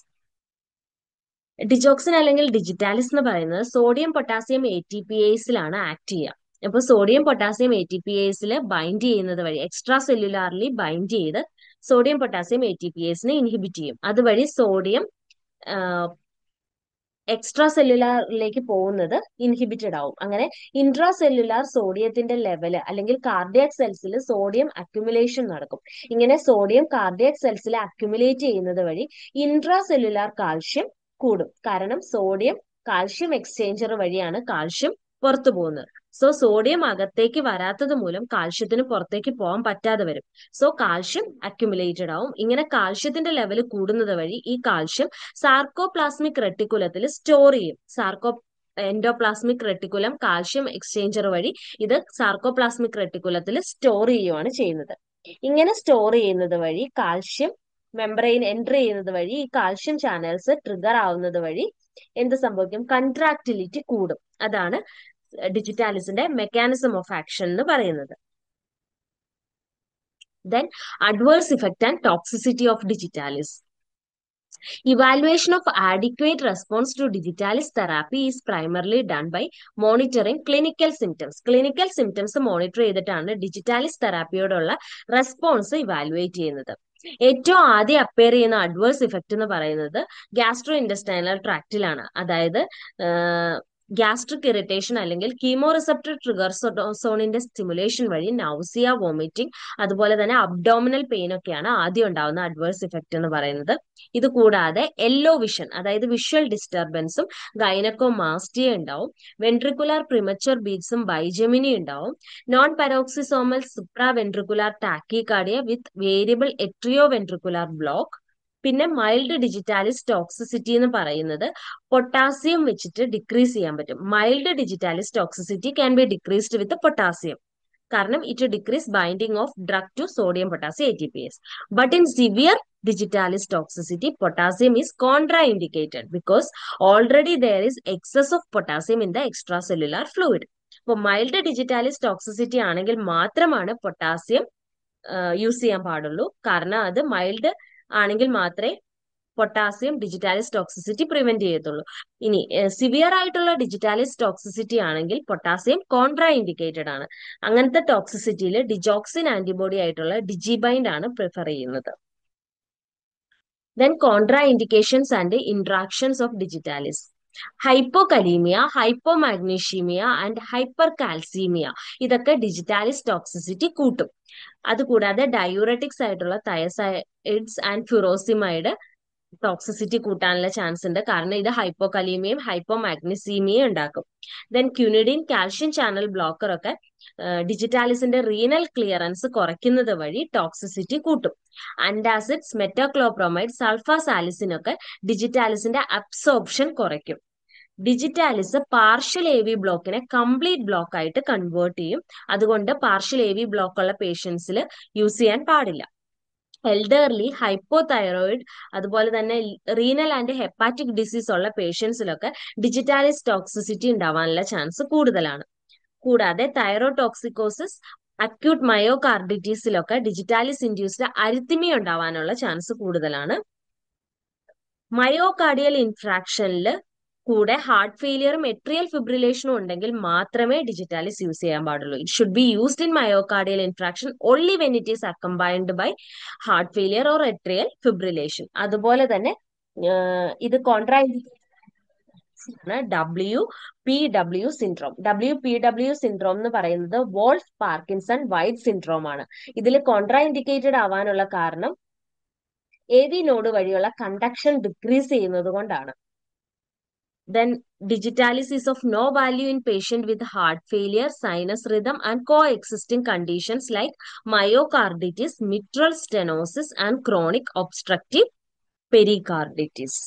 digoxin അല്ലെങ്കിൽ ഡിജിറ്റാലിസ് എന്ന് പറയുന്നത് sodium potassium A T P എസിലാണ് ആക്ട് ചെയ്യുക അപ്പോൾ sodium potassium A T P എസിൽ ബൈൻഡ് ചെയ്യുന്നത് വഴി എക്സ്ട്രാ സെല്ലുലാറിലി ബൈൻഡ് ചെയ്ത് sodium potassium A T P എസിനെ ഇൻഹിബിറ്റ് ചെയ്യും അതുവഴി സോഡിയം എക്സ്ട്രാ സെല്ലുലാറിലേക്ക് പോകുന്നത് ഇൻഹിബിറ്റഡ് ആവും അങ്ങനെ ഇൻട്രാ സെല്ലുലാർ സോഡിയത്തിന്റെ ലെവല് അല്ലെങ്കിൽ കാർഡിയാക് സെൽസിൽ സോഡിയം അക്യുമുലേഷൻ നടക്കും ഇങ്ങനെ സോഡിയം കാർഡിയാക് സെൽസിൽ അക്യുമുലേറ്റ് ചെയ്യുന്നത് വഴി ഇൻട്രാ സെല്ലുലാർ കാൽഷ്യം കൂടും കാരണം സോഡിയം കാൽഷ്യം എക്സ്ചേഞ്ചർ വഴിയാണ് കാൽഷ്യം പുറത്തു പോകുന്നത് സോ സോഡിയം അകത്തേക്ക് വരാത്തത് മൂലം കാൽഷ്യത്തിന് പുറത്തേക്ക് പോകാൻ പറ്റാതെ വരും സോ കാൽഷ്യം അക്യുമുലേറ്റഡ് ആവും ഇങ്ങനെ കാൽഷ്യത്തിന്റെ ലെവൽ കൂടുന്നത് വഴി ഈ കാൽഷ്യം സാർക്കോപ്ലാസ്മിക് റെട്ടിക്കുലത്തിൽ സ്റ്റോർ ചെയ്യും sarcoendoplasmic reticulum calcium exchanger വഴി ഇത് സാർക്കോപ്ലാസ്മിക് റെട്ടിക്കുലത്തിൽ സ്റ്റോർ ചെയ്യുവാണ് ചെയ്യുന്നത് ഇങ്ങനെ സ്റ്റോർ ചെയ്യുന്നത് വഴി കാൽഷ്യം മെമ്പറൈൻ എൻറ്റർ ചെയ്യുന്നത് വഴി ഈ കാൽഷ്യം ചാനൽസ് ട്രിഗർ ആവുന്നത് വഴി എന്ത് സംഭവിക്കും കൺട്രാക്റ്റിലിറ്റി കൂടും അതാണ് ഡിജിറ്റാലിസിന്റെ മെക്കാനിസം ഓഫ് ആക്ഷൻ എന്ന് പറയുന്നത് then adverse effect and toxicity of digitalis evaluation of adequate response to digitalis therapy is primarily done by monitoring clinical symptoms clinical symptoms monitor ചെയ്തിട്ടാണ് digitalis തെറാപ്പിയോടുള്ള റെസ്പോൺസ് ഇവാലുവേറ്റ് ചെയ്യുന്നത് ഏറ്റവും ആദ്യം അപ്പയർ ചെയ്യുന്ന അഡ്വേഴ്സ് ഇഫക്റ്റ് എന്ന് പറയുന്നത് ഗ്യാസ്ട്രോ ഇൻഡസ്റ്റൈനൽ ട്രാക്റ്റിലാണ് അതായത് gastric irritation അല്ലെങ്കിൽ കീമോറിസെപ്റ്റർ ട്രിഗർ സോണിന്റെ സ്റ്റിമുലേഷൻ വഴി നൗസിയ വോമിറ്റിംഗ് അതുപോലെ തന്നെ അബ്ഡോമിനൽ പെയിൻ ഒക്കെയാണ് ആദ്യം ഉണ്ടാവുന്ന അഡ്വേഴ്സ് ഇഫക്റ്റ് എന്ന് പറയുന്നത് ഇത് കൂടാതെ യെല്ലോ വിഷൻ അതായത് വിഷ്വൽ ഡിസ്റ്റർബൻസും ഗൈനക്കോ മാസ്റ്റിയ ഉണ്ടാവും വെൻട്രിക്കുലാർ പ്രിമച്ചർ ബീറ്റ്സും ബൈജമിനി ഉണ്ടാവും non paroxysmal supraventricular tachycardia with variable atrioventricular block പിന്നെ മൈൽഡ് ഡിജിറ്റാലിസ് ടോക്സിസിറ്റി എന്ന് പറയുന്നത് പൊട്ടാസ്യം വെച്ചിട്ട് ഡിക്രീസ് ചെയ്യാൻ പറ്റും mild digitalis toxicity can be decreased with potassium കാരണം it decrease binding of drug to sodium potassium A T P S but in severe digitalis toxicity potassium is contraindicated because already there is excess of potassium in the extracellular fluid അപ്പോൾ mild digitalis toxicity ആണെങ്കിൽ മാത്രമാണ് potassium use ചെയ്യാൻ പാടുള്ളൂ കാരണം അത് mild ആണെങ്കിൽ മാത്രമേ potassium digitalis toxicity prevent ചെയ്യത്തുള്ളൂ ഇനി സിവിയർ ആയിട്ടുള്ള ഡിജിറ്റാലിസ് ടോക്സിസിറ്റി ആണെങ്കിൽ പൊട്ടാസ്യം കോൺട്രാ ഇൻഡിക്കേറ്റഡ് ആണ് അങ്ങനത്തെ ടോക്സിസിറ്റിയിൽ ഡിജോക്സിൻ ആന്റിബോഡി ആയിട്ടുള്ള ഡിജിബൈൻഡ് ആണ് പ്രിഫർ ചെയ്യുന്നത് then contraindications and interactions of digitalis hypokalaemia hypomagnesaemia and hypercalcaemia ഇതൊക്കെ ഡിജിറ്റാലിസ് ടോക്സിസിറ്റി കൂട്ടും അതുകൂടാതെ ഡയൂറെറ്റിക്സ് ആയിട്ടുള്ള തയസൈഡ്സ് ആൻഡ് ഫ്യൂറോസിമൈഡ് ടോക്സിസിറ്റി കൂട്ടാനുള്ള ചാൻസ് ഉണ്ട് കാരണം ഇത് ഹൈപ്പോകലീമിയയും കലീമിയയും ഹൈപ്പോ ഉണ്ടാക്കും then quinidine calcium channel blocker ഒക്കെ ഡിജിറ്റാലിസിന്റെ റീനൽ ക്ലിയറൻസ് കുറയ്ക്കുന്നത് വഴി ടോക്സിസിറ്റി കൂട്ടും അൻഡാസിഡ്സ് മെറ്റോക്ലോപ്രോമൈഡ് സൾഫാസാലിസിനൊക്കെ ഡിജിറ്റാലിസിന്റെ അബ്സോർപ്ഷൻ കുറയ്ക്കും ഡിജിറ്റാലിസ് പാർഷ്യൽ എ വി ബ്ലോക്കിനെ കംപ്ലീറ്റ് ബ്ലോക്ക് ആയിട്ട് കൺവേർട്ട് ചെയ്യും അതുകൊണ്ട് പാർഷ്യൽ എ വി ബ്ലോക്ക് ഉള്ള പേഷ്യൻസിൽ യൂസ് ചെയ്യാൻ പാടില്ല എൽഡർലി ഹൈപ്പോ തൈറോയിഡ് അതുപോലെ തന്നെ റീനൽ ആൻഡ് ഹെപ്പാറ്റിക് ഡിസീസ് ഉള്ള പേഷ്യൻസിലൊക്കെ ഡിജിറ്റാലിസ് ടോക്സിസിറ്റി ഉണ്ടാവാനുള്ള ചാൻസ് കൂടുതലാണ് കൂടാതെ തൈറോടോക്സിക്കോസിസ് അക്യൂട്ട് കാർഡിറ്റീസിലൊക്കെ ഡിജിറ്റാലിസ് ഇൻഡ്യൂസ്ഡ് അരിത്തിമി ഉണ്ടാവാനുള്ള ചാൻസ് കൂടുതലാണ് മയോകാർഡിയൽ ഇൻഫ്രാക്ഷനിൽ കൂടെ ഹാർട്ട് ഫെയിലിയറും എട്രിയൽ ഫിബ്രിലേഷനും ഉണ്ടെങ്കിൽ മാത്രമേ ഡിജിറ്റാലിസ് യൂസ് ചെയ്യാൻ പാടുള്ളൂ it should be used in myocardial infarction only when it is accompanied by heart failure or atrial fibrillation അതുപോലെ തന്നെ ഇത് കോൺട്രാ ആണ് W P W syndrome W P W syndrome എന്ന് പറയുന്നത് വോൾഫ് പാർക്കിൻസൺ വൈറ്റ് സിൻഡ്രോം ആണ് ഇതിൽ contra contraindicated ആവാനുള്ള കാരണം എ വി നോഡ് വഴിയുള്ള കണ്ടക്ഷൻ ഡിക്രീസ് ചെയ്യുന്നത് കൊണ്ടാണ് then digitalis is of no value in patient with heart failure sinus rhythm and coexisting conditions like myocarditis mitral stenosis and chronic obstructive pericarditis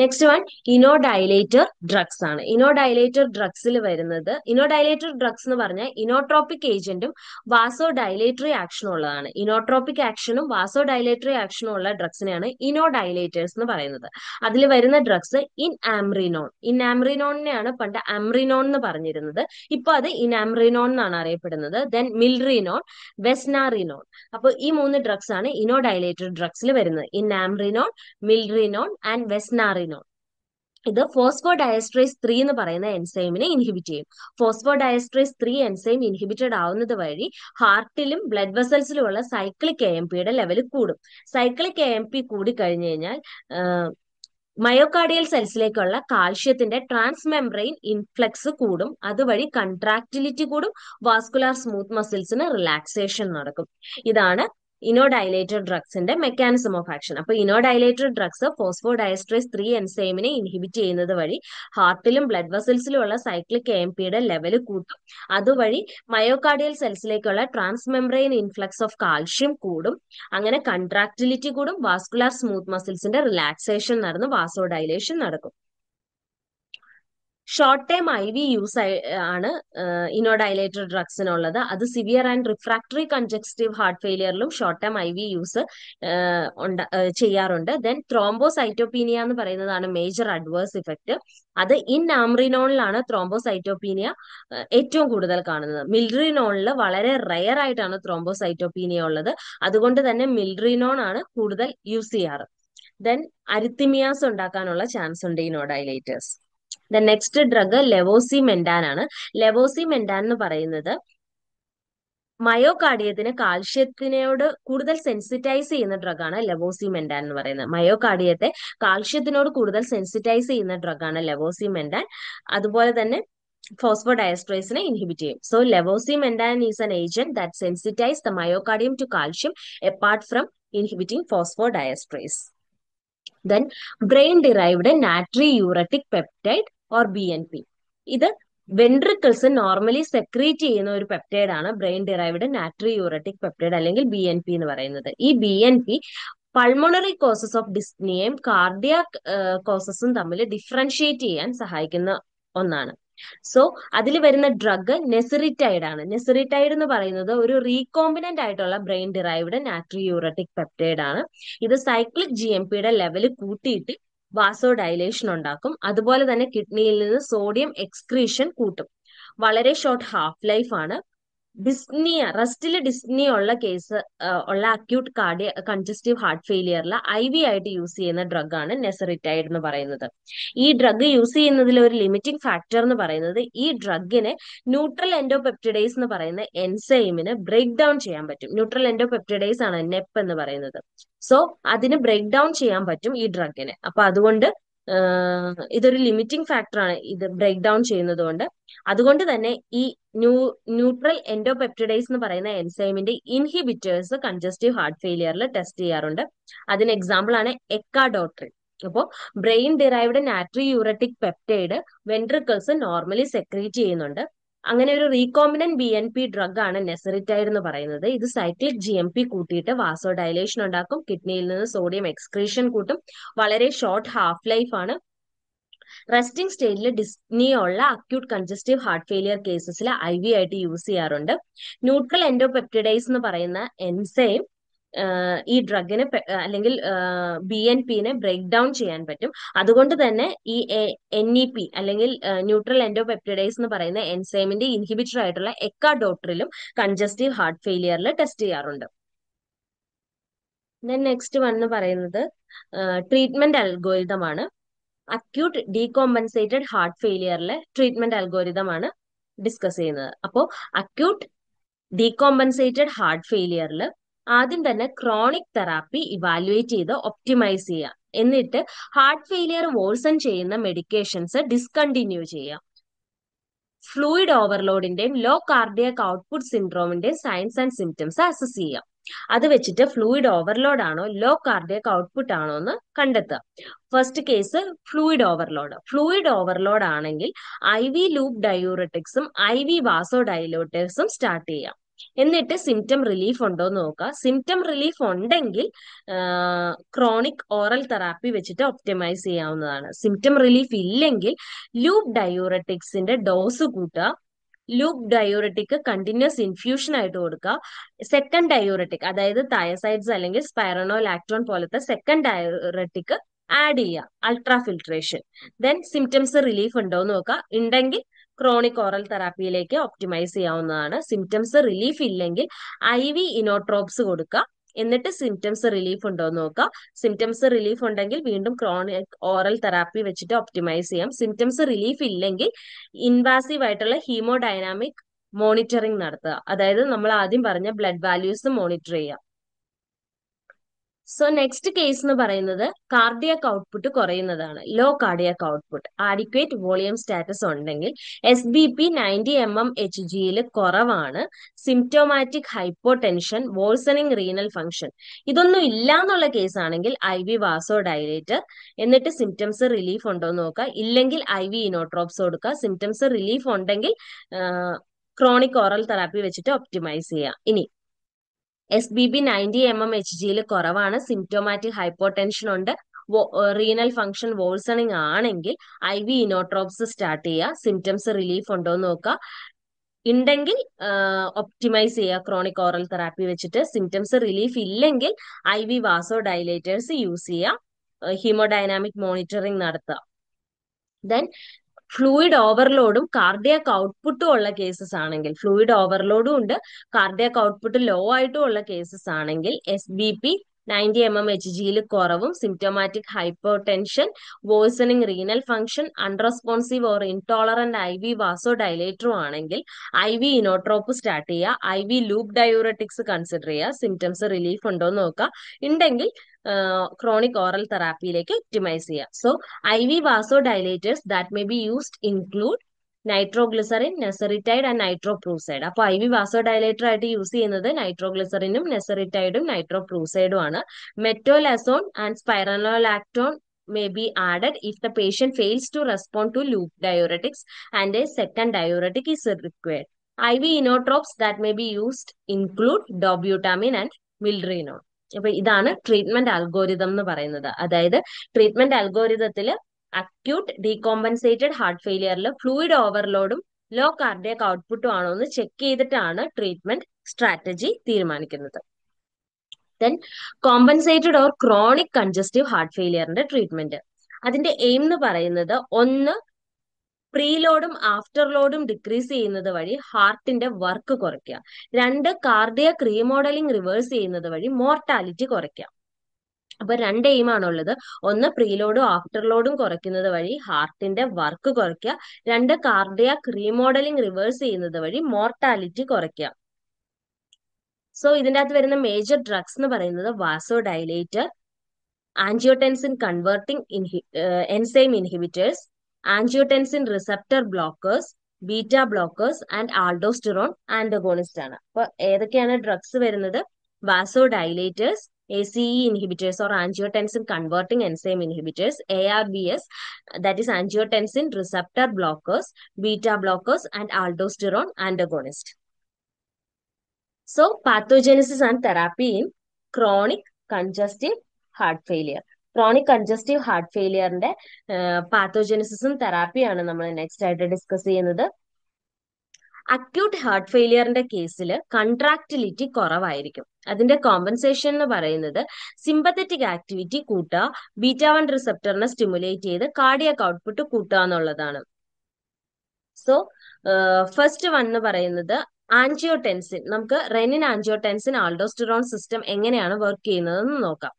next one inodilator drugs ആണ് inodilator ഡ്രഗ്സിൽ വരുന്നത് ഇനോഡൈലേറ്റർ drugs എന്ന് പറഞ്ഞാൽ inotropic ഏജന്റും വാസോ ഡൈലേറ്ററി ആക്ഷനും ഉള്ളതാണ് inotropic ആക്ഷനും വാസോ ഡൈലേറ്ററി ആക്ഷനും ഉള്ള ഡ്രഗ്സിനെയാണ് ഇനോഡൈലേറ്റേഴ്സ് എന്ന് പറയുന്നത് അതിൽ വരുന്ന ഡ്രഗ്സ് ഇൻ ആംറിനോൺ ഇൻ ആംറിനോണിനെയാണ് പണ്ട് ആംറിനോൺ എന്ന് പറഞ്ഞിരുന്നത് ഇപ്പൊ അത് ഇൻ ആംറിനോൺ എന്നാണ് അറിയപ്പെടുന്നത് ദെൻ മിൽറിനോൺ വെസ്നാറിനോൺ അപ്പൊ ഈ മൂന്ന് ഡ്രഗ്സ് ആണ് ഇനോഡൈലേറ്റർ ഡ്രഗ്സിൽ വരുന്നത് ഇൻ ആംറിനോൺ മിൽറിനോൺ ആൻഡ് വെസ്നാറിനോൺ ഇത് ഫോസ്ഫോ ഡയസ്ട്രേസ് ത്രീ എന്ന് പറയുന്ന എൻസൈമിനെ ഇൻഹിബിറ്റ് ചെയ്യും phosphodiesterase three enzyme inhibited ആവുന്നത് വഴി ഹാർട്ടിലും ബ്ലഡ് വെസൽസിലുമുള്ള സൈക്ലിക് എ എം പിയുടെ ലെവൽ കൂടും സൈക്ലിക് എ എം പി കൂടി കഴിഞ്ഞു കഴിഞ്ഞാൽ മയോകാർഡിയൽ സെൽസിലേക്കുള്ള കാൽഷ്യത്തിന്റെ ട്രാൻസ് മെംബ്രെയിൻ ഇൻഫ്ലക്സ് കൂടും അതുവഴി കൺട്രാക്ടിലിറ്റി കൂടും വാസ്കുലാർ സ്മൂത്ത് മസിൽസിന് റിലാക്സേഷൻ നടക്കും ഇതാണ് ഇനോഡൈലേറ്റഡ് ഡ്രഗ്സിന്റെ മെക്കാനിസം ഓഫ് ആക്ഷൻ അപ്പൊ ഇനോഡൈലേറ്റഡ് ഡ്രഗ്സ് ഡയസ്ട്രേസ് ത്രീ എൻസൈമിനെ ഇൻഹിബിറ്റ് ചെയ്യുന്നത് വഴി ഹാർട്ടിലും ബ്ലഡ് വെസൽസിലും ഉള്ള സൈക്ലിക് എ എം പിയുടെ ലെവൽ കൂട്ടും അതുവഴി മയോകാർഡിയൽ സെൽസിലേക്കുള്ള transmembrane influx of calcium കൂടും അങ്ങനെ കൺട്രാക്ടിലിറ്റി കൂടും വാസ്കുലാർ സ്മൂത്ത് മസിൽസിന്റെ റിലാക്സേഷൻ നടന്ന് വാസോ ഡൈലേഷൻ നടക്കും short time I V use ആണ് ഇനോഡൈലേറ്റഡ് ഡ്രഗ്സിനുള്ളത് അത് severe and refractory congestive heart ഫെയിലിയറിലും short time I V use ചെയ്യാറുണ്ട് ദെൻ ത്രോംബോസൈറ്റോപീനിയ എന്ന് പറയുന്നതാണ് മേജർ അഡ്വേഴ്സ് ഇഫക്റ്റ് അത് ഇൻ ആംറിനോണിലാണ് ത്രോംബോസൈറ്റോപീനിയ ഏറ്റവും കൂടുതൽ കാണുന്നത് മിൽറിനോണിൽ വളരെ റയർ ആയിട്ടാണ് ത്രോംബോസൈറ്റോപീനിയ ഉള്ളത് അതുകൊണ്ട് തന്നെ മിൽറിനോൺ ആണ് കൂടുതൽ യൂസ് ചെയ്യാറ് ദെൻ അരിത്തിമിയാസ് ഉണ്ടാക്കാനുള്ള ചാൻസ് ഉണ്ട് inodilators the next drug levosimendan ആണ് ലെവോസി മെൻഡാൻ എന്ന് പറയുന്നത് മയോകാർഡിയത്തിന് കാൽഷ്യത്തിനോട് കൂടുതൽ സെൻസിറ്റൈസ് ചെയ്യുന്ന ഡ്രഗാണ് മെൻഡാൻ എന്ന് പറയുന്നത് മയോകാർഡിയത്തെ കാൽഷ്യത്തിനോട് കൂടുതൽ സെൻസിറ്റൈസ് ചെയ്യുന്ന ഡ്രഗാണ് മെൻഡാൻ അതുപോലെ തന്നെ ഫോസ്ഫോഡയസ്ട്രേസിനെ ഇൻഹിബിറ്റ് ചെയ്യും so mendan is an agent that sensitize the myocardium to calcium apart from inhibiting phosphodiesterase then brain derived natriuretic peptide or B N P ഇത് വെൻട്രിക്കിൾസ് നോർമലി സെക്രീറ്റ് ചെയ്യുന്ന ഒരു പെപ്റ്റൈഡ് ആണ് brain derived natriuretic peptide അല്ലെങ്കിൽ B N P എന്ന് പറയുന്നത് ഈ B N P pulmonary causes of ഡിസ്നിയയും cardiac കോസസും തമ്മിൽ ഡിഫറൻഷിയേറ്റ് ചെയ്യാൻ സഹായിക്കുന്ന ഒന്നാണ് സോ അതിൽ വരുന്ന ഡ്രഗ് നെസറിറ്റൈഡ് ആണ് നെസറിറ്റൈഡ് എന്ന് പറയുന്നത് ഒരു റീകോമ്പിനന്റ് ആയിട്ടുള്ള ബ്രെയിൻ ഡിറൈവ്ഡ് നാട്രിയൂറട്ടിക് പെപ്റ്റൈഡ് ആണ് ഇത് സൈക്ലിക് ജി എം പിയുടെ ലെവൽ കൂട്ടിയിട്ട് വാസോ ഡയലേഷൻ ഉണ്ടാക്കും അതുപോലെ തന്നെ കിഡ്നിയിൽ നിന്ന് സോഡിയം എക്സ്ക്രീഷൻ കൂട്ടും വളരെ ഷോർട്ട് ഹാഫ് ലൈഫ് ആണ് ഡിസ്നിയ റെസ്റ്റില് ഡിസ്നിയ ഉള്ള കേസ് ഉള്ള അക്യൂട്ട് കാർഡിയ കൺജസ്റ്റീവ് ഹാർട്ട് ഫെയിലിയറിൽ ഐ വി ആയിട്ട് യൂസ് ചെയ്യുന്ന ഡ്രഗ് ആണ് നെസറിറ്റൈഡ് എന്ന് പറയുന്നത് ഈ ഡ്രഗ് യൂസ് ചെയ്യുന്നതിൽ ഒരു ലിമിറ്റിംഗ് ഫാക്ടർ എന്ന് പറയുന്നത് ഈ ഡ്രഗിനെ ന്യൂട്രൽ എൻഡോപെപ്റ്റിഡൈസ് എന്ന് പറയുന്ന എൻസൈമിന് ബ്രേക്ക് ഡൗൺ ചെയ്യാൻ പറ്റും ന്യൂട്രൽ എൻഡോപെപ്റ്റിഡൈസ് ആണ് നെപ്പ് e എന്ന് പറയുന്നത് സോ അതിന് ബ്രേക്ക് ഡൗൺ ചെയ്യാൻ പറ്റും ഈ ഡ്രഗിനെ അപ്പൊ അതുകൊണ്ട് ഇതൊരു ലിമിറ്റിംഗ് ഫാക്ടറാണ് ഇത് ബ്രേക്ക് ഡൗൺ ചെയ്യുന്നത് കൊണ്ട് അതുകൊണ്ട് തന്നെ ഈ ന്യൂ ന്യൂട്രൽ എൻഡോപെപ്റ്റിഡൈസ് എന്ന് പറയുന്ന എൻസൈമിന്റെ ഇൻഹിബിറ്റേഴ്സ് കൺജസ്റ്റീവ് ഹാർട്ട് ഫെയിലിയറിൽ ടെസ്റ്റ് ചെയ്യാറുണ്ട് അതിന് എക്സാമ്പിൾ ആണ് എക്കാഡോട്രിൻ അപ്പോൾ brain derived natriuretic peptide ventricles normally secrete ചെയ്യുന്നുണ്ട് അങ്ങനെ ഒരു recombinant B N P drug ആണ് നെസറിറ്റൈഡ് എന്ന് പറയുന്നത് ഇത് സൈക്ലിക് ജി എം പി കൂട്ടിയിട്ട് വാസോ ഡയലേഷൻ ഉണ്ടാക്കും കിഡ്നിയിൽ നിന്ന് സോഡിയം എക്സ്ക്രീഷൻ കൂട്ടും വളരെ ഷോർട്ട് ഹാഫ് ലൈഫ് ആണ് റെസ്റ്റിംഗ് സ്റ്റേറ്റിൽ ഡിസ്നിയുള്ള അക്യൂട്ട് കൺജസ്റ്റീവ് ഹാർട്ട് ഫെയിലിയർ കേസസിൽ ഐ വി ആയിട്ട് യൂസ് ചെയ്യാറുണ്ട് ന്യൂട്രൽ എൻഡോപെപ്റ്റിഡൈസ് എന്ന് പറയുന്ന എൻസൈം ഈ ഡ്രഗിന് അല്ലെങ്കിൽ ബി എൻ പിന്നെ ബ്രേക്ക് ഡൗൺ ചെയ്യാൻ പറ്റും അതുകൊണ്ട് തന്നെ ഈ എൻ ഇ പി അല്ലെങ്കിൽ ന്യൂട്രൽ എൻഡോപെപ്റ്റിഡൈസ് എന്ന് പറയുന്ന എൻസൈമിന്റെ ഇൻഹിബിറ്റർ ആയിട്ടുള്ള എക്കാ ഡോക്ടറിലും കൺജസ്റ്റീവ് ഹാർട്ട് ഫെയിലിയറിൽ ടെസ്റ്റ് ചെയ്യാറുണ്ട് ദെൻ നെക്സ്റ്റ് വൺ എന്ന് പറയുന്നത് ട്രീറ്റ്മെന്റ് അൽഗോരിതം ആണ് അക്യൂട്ട് ഡീകോമ്പൻസേറ്റഡ് ഹാർട്ട് ഫെയിലിയറിലെ ട്രീറ്റ്മെന്റ് അൽഗോരിതം ആണ് ഡിസ്കസ് ചെയ്യുന്നത് അപ്പോൾ അക്യൂട്ട് ഡീകോമ്പൻസേറ്റഡ് ഹാർട്ട് ഫെയിലിയറിൽ ആദ്യം തന്നെ ക്രോണിക് തെറാപ്പി ഇവാലുവേറ്റ് ചെയ്ത് ഒപ്റ്റിമൈസ് ചെയ്യുക എന്നിട്ട് ഹാർട്ട് ഫെയിലിയർ വോഴ്സൺ ചെയ്യുന്ന മെഡിക്കേഷൻസ് ഡിസ്കണ്ടിന്യൂ ചെയ്യുക ഫ്ലൂയിഡ് ഓവർലോഡിന്റെയും ലോ കാർഡിയക് ഔട്ട്പുട്ട് സിൻഡ്രോമിന്റെയും സൈൻസ് ആൻഡ് സിംറ്റംസ് അസസ് ചെയ്യാം അത് വെച്ചിട്ട് ഫ്ലൂയിഡ് ഓവർലോഡ് ആണോ ലോ കാർഡിയക് ഔട്ട്പുട്ട് ആണോ എന്ന് കണ്ടെത്തുക first case fluid overload fluid overload ആണെങ്കിൽ ഐ വി ലൂപ്പ് ഡയൂറട്ടിക്സും ഐ വി വാസോ ഡയലോട്ടിക്സും സ്റ്റാർട്ട് ചെയ്യാം എന്നിട്ട് സിംറ്റം റിലീഫ് ഉണ്ടോ എന്ന് നോക്കുക സിംറ്റം റിലീഫ് ഉണ്ടെങ്കിൽ ക്രോണിക് ഓറൽ തെറാപ്പി വെച്ചിട്ട് ഒപ്റ്റിമൈസ് ചെയ്യാവുന്നതാണ് സിംറ്റം റിലീഫ് ഇല്ലെങ്കിൽ ലൂപ്പ് ഡയൂററ്റിക്സിന്റെ ഡോസ് കൂട്ടുക ലൂപ്പ് ഡയൂററ്റിക് കണ്ടിന്യൂസ് ഇൻഫ്യൂഷൻ ആയിട്ട് കൊടുക്കുക സെക്കൻഡ് ഡയൂററ്റിക് അതായത് തയസൈഡ്സ് അല്ലെങ്കിൽ സ്പൈറനോ ലാക്ടോൺ പോലത്തെ സെക്കൻഡ് ഡയൂററ്റിക് ആഡ് ചെയ്യുക ultrafiltration then symptoms relief ഉണ്ടോ എന്ന് നോക്കുക ഉണ്ടെങ്കിൽ ക്രോണിക് ഓറൽ തെറാപ്പിയിലേക്ക് ഒപ്റ്റിമൈസ് ചെയ്യാവുന്നതാണ് സിംറ്റംസ് റിലീഫ് ഇല്ലെങ്കിൽ ഐ വി ഇനോട്രോപ്സ് കൊടുക്കുക എന്നിട്ട് സിംറ്റംസ് റിലീഫ് ഉണ്ടോ എന്ന് നോക്കുക സിംറ്റംസ് റിലീഫ് ഉണ്ടെങ്കിൽ വീണ്ടും ക്രോണിക് ഓറൽ തെറാപ്പി വെച്ചിട്ട് ഒപ്റ്റിമൈസ് ചെയ്യാം സിംറ്റംസ് റിലീഫ് ഇല്ലെങ്കിൽ ഇൻവാസീവ് ആയിട്ടുള്ള ഹീമോ മോണിറ്ററിംഗ് നടത്തുക അതായത് നമ്മൾ ആദ്യം പറഞ്ഞ ബ്ലഡ് വാല്യൂസ് മോണിറ്റർ ചെയ്യുക സോ നെക്സ്റ്റ് കേസ് എന്ന് പറയുന്നത് കാർഡിയക് ഔട്ട്പുട്ട് കുറയുന്നതാണ് low cardiac output adequate volume status ഉണ്ടെങ്കിൽ S B P ninety M M H ജിയിൽ കുറവാണ് symptomatic hypotension worsening renal function ഇതൊന്നും ഇല്ല എന്നുള്ള കേസാണെങ്കിൽ ഐ വി വാസോ ഡയലേറ്റർ എന്നിട്ട് സിംറ്റംസ് റിലീഫ് ഉണ്ടോ എന്ന് നോക്കുക ഇല്ലെങ്കിൽ ഐ വി ഇനോട്രോപ്സ് കൊടുക്കുക സിംറ്റംസ് റിലീഫ് ഉണ്ടെങ്കിൽ ക്രോണിക് ഓറൽ തെറാപ്പി വെച്ചിട്ട് ഒപ്റ്റിമൈസ് ചെയ്യാം ഇനി S B B ninety M M H ജിയിൽ കുറവാണ് സിംറ്റോമാറ്റിക് ടെൻഷൻ ഉണ്ട് റീനൽ ഫംഗ്ഷൻ വോൾസണിങ് ആണെങ്കിൽ ഐ വി ഇനോട്രോപ്സ് സ്റ്റാർട്ട് ചെയ്യുക സിംറ്റംസ് റിലീഫ് ഉണ്ടോ എന്ന് നോക്കുക ഉണ്ടെങ്കിൽ ഒപ്റ്റിമൈസ് ചെയ്യുക ക്രോണിക് ഓറൽ തെറാപ്പി വെച്ചിട്ട് സിംറ്റംസ് റിലീഫ് ഇല്ലെങ്കിൽ I V vasodilators use ചെയ്യുക ഹീമോഡൈനാമിക് മോണിറ്ററിംഗ് നടത്തുക ദെൻ ഫ്ലൂയിഡ് ഓവർലോഡും കാർഡിയാക് ഔട്ട്പുട്ടും ഉള്ള കേസസ് ആണെങ്കിൽ ഫ്ലൂയിഡ് ഓവർലോഡും ഉണ്ട് കാർഡിയാക് ഔട്ട്പുട്ട് ലോ ആയിട്ടും ഉള്ള കേസസ് ആണെങ്കിൽ S B P ninety M M H ജിയിൽ കുറവും symptomatic hypotension worsening renal function unresponsive or intolerant I V വാസോ ഡയലേറ്ററും ആണെങ്കിൽ ഐ വി ഇനോട്രോപ്പ് സ്റ്റാർട്ട് ചെയ്യുക I V loop diuretics consider ചെയ്യുക സിംറ്റംസ് റിലീഫ് ഉണ്ടോ എന്ന് നോക്കുക ഉണ്ടെങ്കിൽ ക്രോണിക് ഓറൽ തെറാപ്പിയിലേക്ക് ഒപ്റ്റിമൈസ് ചെയ്യാം so I V vasodilators that may be used include nitroglycerin nesiritide and nitroprusside അപ്പൊ ഐ വി വാസോ ഡയലേറ്റർ ആയിട്ട് യൂസ് ചെയ്യുന്നത് നൈട്രോഗ്ലിസറിനും നെസറിറ്റൈഡും നൈട്രോപ്രൂസൈഡും ആണ് metolazone and spironolactone may be added if the patient fails to respond to loop diuretics and a second diuretic is required. IV inotropes that may be used include dobutamine and milrinone. അപ്പൊ ഇതാണ് treatment algorithm എന്ന് പറയുന്നത് അതായത് treatment അൽഗോരിതത്തിൽ acute decompensated heart ഫെയിലിയറിൽ fluid ഓവർലോഡും low cardiac ഔട്ട്പുട്ടും ആണോ എന്ന് ചെക്ക് ചെയ്തിട്ടാണ് ട്രീറ്റ്മെന്റ് സ്ട്രാറ്റജി തീരുമാനിക്കുന്നത് then compensated or chronic congestive heart ഫെയിലിയറിന്റെ ട്രീറ്റ്മെന്റ് അതിന്റെ എയിം എന്ന് പറയുന്നത് ഒന്ന് പ്രീ ലോഡും ആഫ്റ്റർ ലോഡും ഡിക്രീസ് ചെയ്യുന്നത് വഴി ഹാർട്ടിന്റെ വർക്ക് കുറയ്ക്കുക രണ്ട് കാർഡിയക് റീമോഡലിംഗ് റിവേഴ്സ് ചെയ്യുന്നത് വഴി മോർട്ടാലിറ്റി കുറയ്ക്കാം അപ്പൊ രണ്ട് എയിമാണുള്ളത് ഒന്ന് പ്രീലോഡും ആഫ്റ്റർ ലോഡും കുറയ്ക്കുന്നത് വഴി ഹാർട്ടിന്റെ വർക്ക് കുറയ്ക്കുക രണ്ട് കാർഡിയാക് റീമോഡലിംഗ് റിവേഴ്സ് ചെയ്യുന്നത് വഴി മോർട്ടാലിറ്റി കുറയ്ക്കുക സോ ഇതിൻ്റെ അകത്ത് വരുന്ന മേജർ ഡ്രഗ്സ് എന്ന് പറയുന്നത് vasodilator angiotensin converting inhi enzyme inhibitors angiotensin receptor blockers beta blockers and aldosterone antagonist ആണ് അപ്പൊ ഏതൊക്കെയാണ് ഡ്രഗ്സ് വരുന്നത് vasodilators A C E inhibitors or angiotensin converting enzyme inhibitors A R B S that is angiotensin receptor blockers beta blockers and aldosterone antagonist so pathogenesis and therapy in chronic congestive heart failure chronic congestive heart ഫെയിലിയറിന്റെ പാത്തോജനസിസും തെറാപ്പിയാണ് നമ്മൾ next ആയിട്ട് discuss ചെയ്യുന്നത് acute heart ഫെയിലിയറിന്റെ കേസിൽ contractility കുറവായിരിക്കും അതിന്റെ compensation എന്ന് പറയുന്നത് സിമ്പത്തറ്റിക് ആക്ടിവിറ്റി കൂട്ടുക ബീറ്റ വൺ റിസെപ്റ്ററിനെ സ്റ്റിമുലേറ്റ് ചെയ്ത് കാർഡിയക് ഔട്ട്പുട്ട് കൂട്ടുക എന്നുള്ളതാണ് സോ ഫസ്റ്റ് വൺ എന്ന് പറയുന്നത് ആൻജിയോടെൻസിൻ നമുക്ക് റെനിൻ ആൻജിയോടെൻസിൻ ആൾഡോസ്റ്ററോൺ സിസ്റ്റം എങ്ങനെയാണ് വർക്ക് ചെയ്യുന്നതെന്ന് നോക്കാം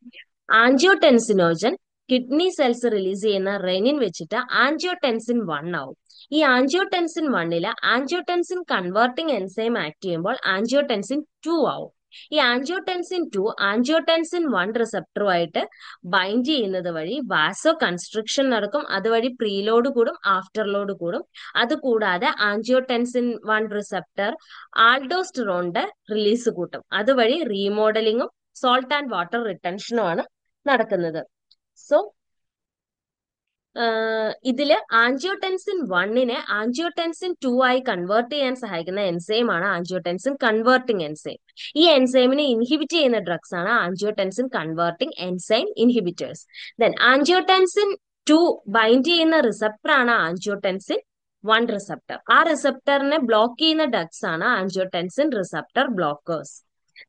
ആൻജിയോടെൻസിനോജൻ കിഡ്നി സെൽസ് റിലീസ് ചെയ്യുന്ന റെനിൻ വെച്ചിട്ട് ആൻജിയോടെൻസിൻ വൺ ആവും ഈ ആൻജിയോടെൻസിൻ വണ്ണില് ആൻജിയോടെൻസിൻ കൺവേർട്ടിംഗ് എൻസൈം ആക്ട് ചെയ്യുമ്പോൾ ആൻജിയോടെൻസിൻ ടു ആവും ഈ ആൻജിയോടെൻസിൻ ടു ആൻജിയോടെൻസിൻ വൺ റിസെപ്റ്ററുമായിട്ട് ബൈൻഡ് ചെയ്യുന്നത് വഴി വാസോ കൺസ്ട്രിക്ഷൻ നടക്കും അതുവഴി പ്രീലോഡ് കൂടും ആഫ്റ്റർ ലോഡ് കൂടും അതുകൂടാതെ ആൻജിയോടെൻസിൻ വൺ റിസപ്റ്റർ ആൾഡോസ്റ്ററോണിന്റെ റിലീസ് കൂട്ടും അതുവഴി റീമോഡലിങ്ങും സോൾട്ട് ആൻഡ് വാട്ടർ റിട്ടൻഷനുമാണ് നടക്കുന്നത് സോ ഇതില് ആൻജിയോടെൻസിൻ വണ്ണിനെ ആൻജിയോടെൻസിൻ ടു ആയി കൺവേർട്ട് ചെയ്യാൻ സഹായിക്കുന്ന എൻസൈം ആണ് ആൻജിയോടെൻസിൻ കൺവേർട്ടിംഗ് എൻസൈം ഈ എൻസൈമിനെ ഇൻഹിബിറ്റ് ചെയ്യുന്ന ഡ്രഗ്സ് ആണ് angiotensin converting enzyme inhibitors then angiotensin two bind ചെയ്യുന്ന റിസപ്റ്റർ ആണ് ആൻജിയോടെൻസിൻ വൺ റിസപ്റ്റർ ആ റിസപ്റ്ററിനെ ബ്ലോക്ക് ചെയ്യുന്ന ഡ്രഗ്സ് ആണ് angiotensin receptor blockers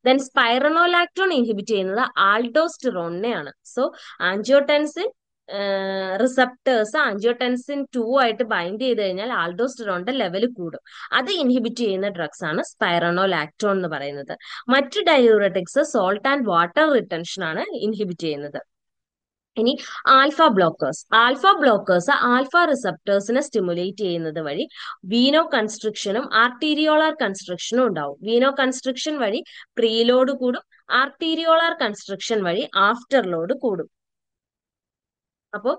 then spironolactone inhibit ചെയ്യുന്നത് ആൾഡോസ്റ്റിറോണിനെയാണ് so angiotensin receptors angiotensin to ആയിട്ട് ബൈൻഡ് ചെയ്ത് കഴിഞ്ഞാൽ ആൾഡോസ്റ്ററോണിന്റെ ലെവൽ കൂടും അത് ഇൻഹിബിറ്റ് ചെയ്യുന്ന ഡ്രഗ്സ് ആണ് സ്പൈറനോലാക്ടോൺ എന്ന് പറയുന്നത് മറ്റ് diuretics salt and water retention ആണ് ഇൻഹിബിറ്റ് ചെയ്യുന്നത് ഇനി alpha blockers alpha blockers alpha റിസപ്റ്റേഴ്സിനെ സ്റ്റിമുലേറ്റ് ചെയ്യുന്നത് വഴി വീനോ കൺസ്ട്രക്ഷനും ആർട്ടീരിയോളാർ കൺസ്ട്രക്ഷനും ഉണ്ടാവും വീനോ കൺസ്ട്രക്ഷൻ വഴി പ്രീലോഡ് കൂടും ആർട്ടീരിയോളാർ കൺസ്ട്രക്ഷൻ വഴി ആഫ്റ്റർ ലോഡ് കൂടും അപ്പോൾ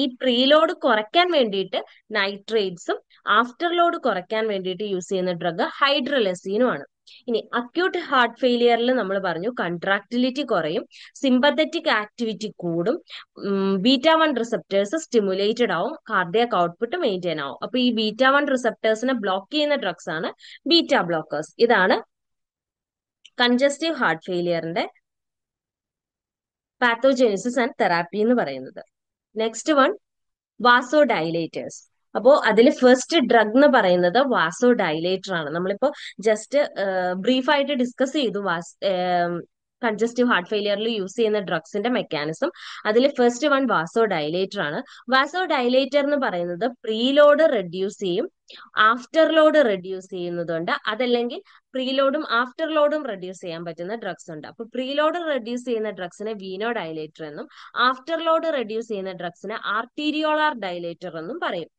ഈ പ്രീലോഡ് കുറയ്ക്കാൻ വേണ്ടിയിട്ട് നൈട്രേറ്റ്സും ആഫ്റ്റർ ലോഡ് കുറയ്ക്കാൻ വേണ്ടിയിട്ട് യൂസ് ചെയ്യുന്ന ഡ്രഗ് ഹൈഡ്രലസീനുമാണ് ഇനി അക്യൂട്ട് ഹാർട്ട് ഫെയിലിയറിൽ നമ്മൾ പറഞ്ഞു കൺട്രാക്ടിലിറ്റി കുറയും സിമ്പത്തറ്റിക് ആക്ടിവിറ്റി കൂടും ബീറ്റ വൺ റിസപ്റ്റേഴ്സ് സ്റ്റിമുലേറ്റഡ് ആവും കാർഡിയക് ഔട്ട്പുട്ട് മെയിൻറ്റെയിൻ ആവും അപ്പൊ ഈ ബീറ്റ വൺ റിസെപ്റ്റേഴ്സിനെ ബ്ലോക്ക് ചെയ്യുന്ന ഡ്രഗ്സ് ആണ് ബീറ്റ ബ്ലോക്കേഴ്സ് ഇതാണ് കൺജസ്റ്റീവ് ഹാർട്ട് ഫെയിലിയറിന്റെ പാത്തോജെനിസിസ് ആൻഡ് തെറാപ്പി എന്ന് പറയുന്നത് നെക്സ്റ്റ് വൺ വാസോ ഡയലേറ്റേഴ്സ് അപ്പോ അതിൽ ഫസ്റ്റ് ഡ്രഗ് എന്ന് പറയുന്നത് വാസോ ഡയലേറ്റർ ആണ് നമ്മളിപ്പോ ജസ്റ്റ് ബ്രീഫായിട്ട് ഡിസ്കസ് ചെയ്തു വാസ് കൺജസ്റ്റീവ് ഹാർട്ട് ഫെയിലിയറിൽ യൂസ് ചെയ്യുന്ന ഡ്രഗ്സിന്റെ മെക്കാനിസം അതിൽ ഫസ്റ്റ് വൺ വാസോ ഡയലേറ്റർ ആണ് വാസോ ഡയലേറ്റർ എന്ന് പറയുന്നത് പ്രീലോഡ് റെഡ്യൂസ് ചെയ്യും ആഫ്റ്റർ ലോഡ് റെഡ്യൂസ് ചെയ്യുന്നതുണ്ട് അതല്ലെങ്കിൽ പ്രീലോഡും ആഫ്റ്റർ ലോഡും റെഡ്യൂസ് ചെയ്യാൻ പറ്റുന്ന ഡ്രഗ്സ് ഉണ്ട് അപ്പൊ പ്രീലോഡ് റെഡ്യൂസ് ചെയ്യുന്ന ഡ്രഗ്സിനെ വീനോ ഡയലേറ്റർ എന്നും ആഫ്റ്റർ ലോഡ് റെഡ്യൂസ് ചെയ്യുന്ന ഡ്രഗ്സിനെ ആർട്ടീരിയോളാർ ഡൈലേറ്റർ എന്നും പറയും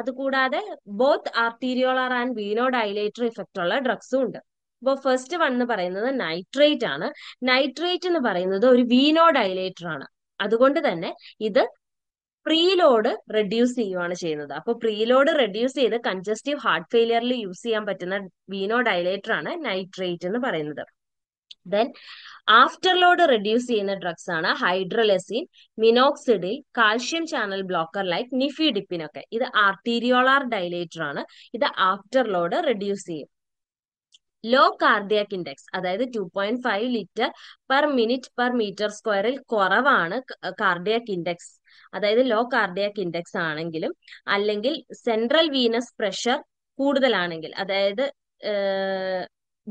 അതുകൂടാതെ both arteriolar and venodilator effect ഉള്ള ഡ്രഗ്സും ഉണ്ട് ഇപ്പോൾ ഫസ്റ്റ് വൺ എന്ന് പറയുന്നത് നൈട്രേറ്റ് ആണ് നൈട്രേറ്റ് എന്ന് പറയുന്നത് ഒരു വീനോ ഡൈലേറ്റർ ആണ് അതുകൊണ്ട് തന്നെ ഇത് പ്രീലോഡ് റെഡ്യൂസ് ചെയ്യുവാണ് ചെയ്യുന്നത് അപ്പോൾ പ്രീലോഡ് റെഡ്യൂസ് ചെയ്ത് കൺജസ്റ്റീവ് ഹാർട്ട് ഫെയിലിയറിൽ യൂസ് ചെയ്യാൻ പറ്റുന്ന വീനോ ഡൈലേറ്റർ ആണ് നൈട്രേറ്റ് എന്ന് പറയുന്നത് ദെൻ ആഫ്റ്റർ ലോഡ് റെഡ്യൂസ് ചെയ്യുന്ന ഡ്രഗ്സ് ആണ് hydralazine minoxidil calcium channel blocker like nifedipine ഒക്കെ ഇത് ആർട്ടീരിയോളാർ ഡൈലേറ്റർ ആണ് ഇത് ആഫ്റ്റർ ലോഡ് റെഡ്യൂസ് ചെയ്യും ലോ കാർഡിയാക് ഇൻഡെക്സ് അതായത് two point five litre per minute per metre സ്ക്വയറിൽ കുറവാണ് കാർഡിയാക് ഇൻഡെക്സ് അതായത് ലോ കാർഡിയാക് ഇൻഡെക്സ് ആണെങ്കിലും അല്ലെങ്കിൽ സെൻട്രൽ വീനസ് പ്രഷർ കൂടുതലാണെങ്കിൽ അതായത്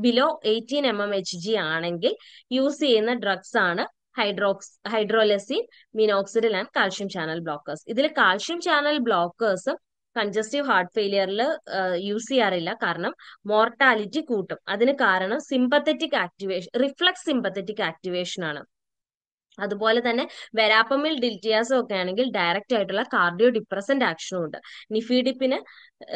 below eighteen M M H G ആണെങ്കിൽ യൂസ് ചെയ്യുന്ന ഡ്രഗ്സ് ആണ് hydrox hydralazine minoxidil and calcium channel blockers ഇതിൽ കാൽഷ്യം ചാനൽ ബ്ലോക്കേഴ്സും കൺജസ്റ്റീവ് ഹാർട്ട് ഫെയിലിയറിൽ യൂസ് ചെയ്യാറില്ല കാരണം മോർട്ടാലിറ്റി കൂട്ടും അതിന് കാരണം sympathetic activation reflex sympathetic activation ആണ് അതുപോലെ തന്നെ വെരാപ്പമിൽ ഡിൽറ്റിയാസും ഒക്കെ ആണെങ്കിൽ ഡയറക്റ്റ് ആയിട്ടുള്ള കാർഡിയോ ഡിപ്രസന്റ് ആക്ഷനും ഉണ്ട് നിഫീഡിപ്പിന്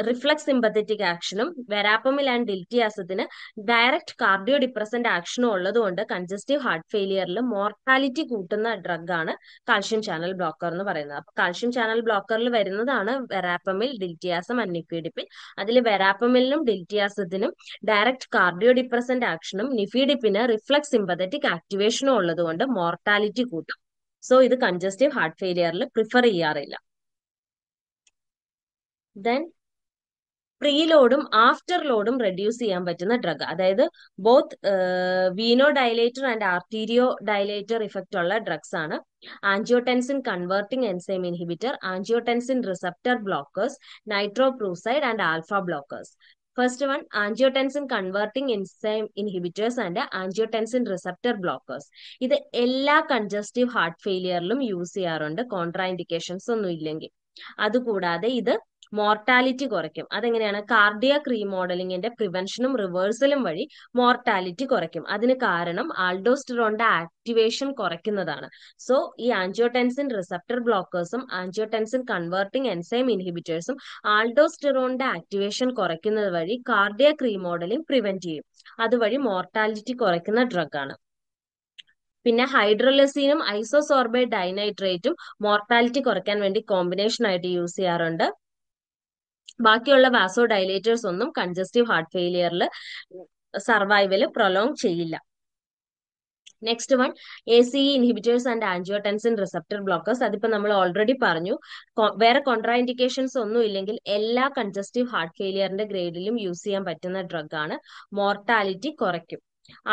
റിഫ്ലക്സ് സിമ്പത്തറ്റിക് ആക്ഷനും വെരാപ്പമിൽ ആൻഡ് ഡിൽറ്റിയാസത്തിന് ഡയറക്റ്റ് കാർഡിയോ ഡിപ്രസന്റ് ആക്ഷനും ഉള്ളതുകൊണ്ട് കൺജസ്റ്റീവ് ഹാർട്ട് ഫെയിലിയറിൽ മോർട്ടാലിറ്റി കൂട്ടുന്ന ഡ്രഗാണ് കാൽഷ്യം ചാനൽ ബ്ലോക്കർ എന്ന് പറയുന്നത് അപ്പൊ കാൽഷ്യം ചാനൽ ബ്ലോക്കറിൽ വരുന്നതാണ് വെരാപ്പമിൽ ഡിൽറ്റിയാസം ആൻഡ് നിഫിഡിപ്പിൻ അതിൽ വെരാപ്പമിലിനും ഡിൽറ്റിയാസത്തിനും ഡയറക്റ്റ് കാർഡിയോ ഡിപ്രസന്റ് ആക്ഷനും നിഫീഡിപ്പിന് റിഫ്ലക്സ് സിമ്പത്തറ്റിക് ആക്ടിവേഷനും ഉള്ളതുകൊണ്ട് മോർട്ടാലിറ്റി ഇമ്മ്യൂണിറ്റി കൂട്ടും സോ ഇത് കൺജസ്റ്റീവ് ഹാർട്ട് ഫെയിലിയറിൽ പ്രിഫർ ചെയ്യാറില്ല ദെൻ പ്രീലോഡും ആഫ്റ്റർ ലോഡും റെഡ്യൂസ് ചെയ്യാൻ പറ്റുന്ന ഡ്രഗ് അതായത് both venodilator and arteriodilator effect ഉള്ള ഡ്രഗ്സ് ആണ് angiotensin converting enzyme inhibitor angiotensin receptor blockers nitroprusside and alpha blockers first one angiotensin converting enzyme inhibitors and angiotensin receptor blockers ഇത് എല്ലാ congestive heart ഫെയിലിയറിലും use ചെയ്യാറുണ്ട് contraindications ഒന്നും ഇല്ലെങ്കിൽ അതുകൂടാതെ ഇത് mortality കുറയ്ക്കും അതെങ്ങനെയാണ് കാർഡിയാക് റീമോഡലിംഗിന്റെ പ്രിവെൻഷനും റിവേഴ്സലും വഴി മോർട്ടാലിറ്റി കുറയ്ക്കും അതിന് കാരണം ആൾഡോസ്റ്ററോണിന്റെ ആക്ടിവേഷൻ കുറയ്ക്കുന്നതാണ് സോ ഈ ആൻജിയോടെൻസിൻ റിസപ്റ്റർ ബ്ലോക്കേഴ്സും ആൻജിയോടെൻസിൻ കൺവേർട്ടിംഗ് എൻസൈം ഇൻഹിബിറ്റേഴ്സും ആൾഡോസ്റ്ററോണിന്റെ ആക്ടിവേഷൻ കുറയ്ക്കുന്നത് വഴി കാർഡിയാക് റീമോഡലിംഗ് പ്രിവെന്റ് ചെയ്യും അതുവഴി മോർട്ടാലിറ്റി കുറയ്ക്കുന്ന ഡ്രഗാണ് പിന്നെ ഹൈഡ്രോലസീനും ഐസോസോർബൈ ഡൈനൈട്രേറ്റും മോർട്ടാലിറ്റി കുറയ്ക്കാൻ വേണ്ടി കോമ്പിനേഷൻ ആയിട്ട് യൂസ് ചെയ്യാറുണ്ട് ബാക്കിയുള്ള വാസോ ഡയലേറ്റേഴ്സ് ഒന്നും കൺജസ്റ്റീവ് ഹാർട്ട് ഫെയിലിയറിൽ സർവൈവൽ പ്രൊലോങ് ചെയ്യില്ല next one A C inhibitors and angiotensin receptor blockers അതിപ്പോ നമ്മൾ ഓൾറെഡി പറഞ്ഞു വേറെ കോൺട്രാ ഇൻഡിക്കേഷൻസ് ഒന്നും ഇല്ലെങ്കിൽ എല്ലാ കൺജസ്റ്റീവ് ഹാർട്ട് ഫെയിലിയറിന്റെ ഗ്രേഡിലും യൂസ് ചെയ്യാൻ പറ്റുന്ന ഡ്രഗ് ആണ് മോർട്ടാലിറ്റി കുറയ്ക്കും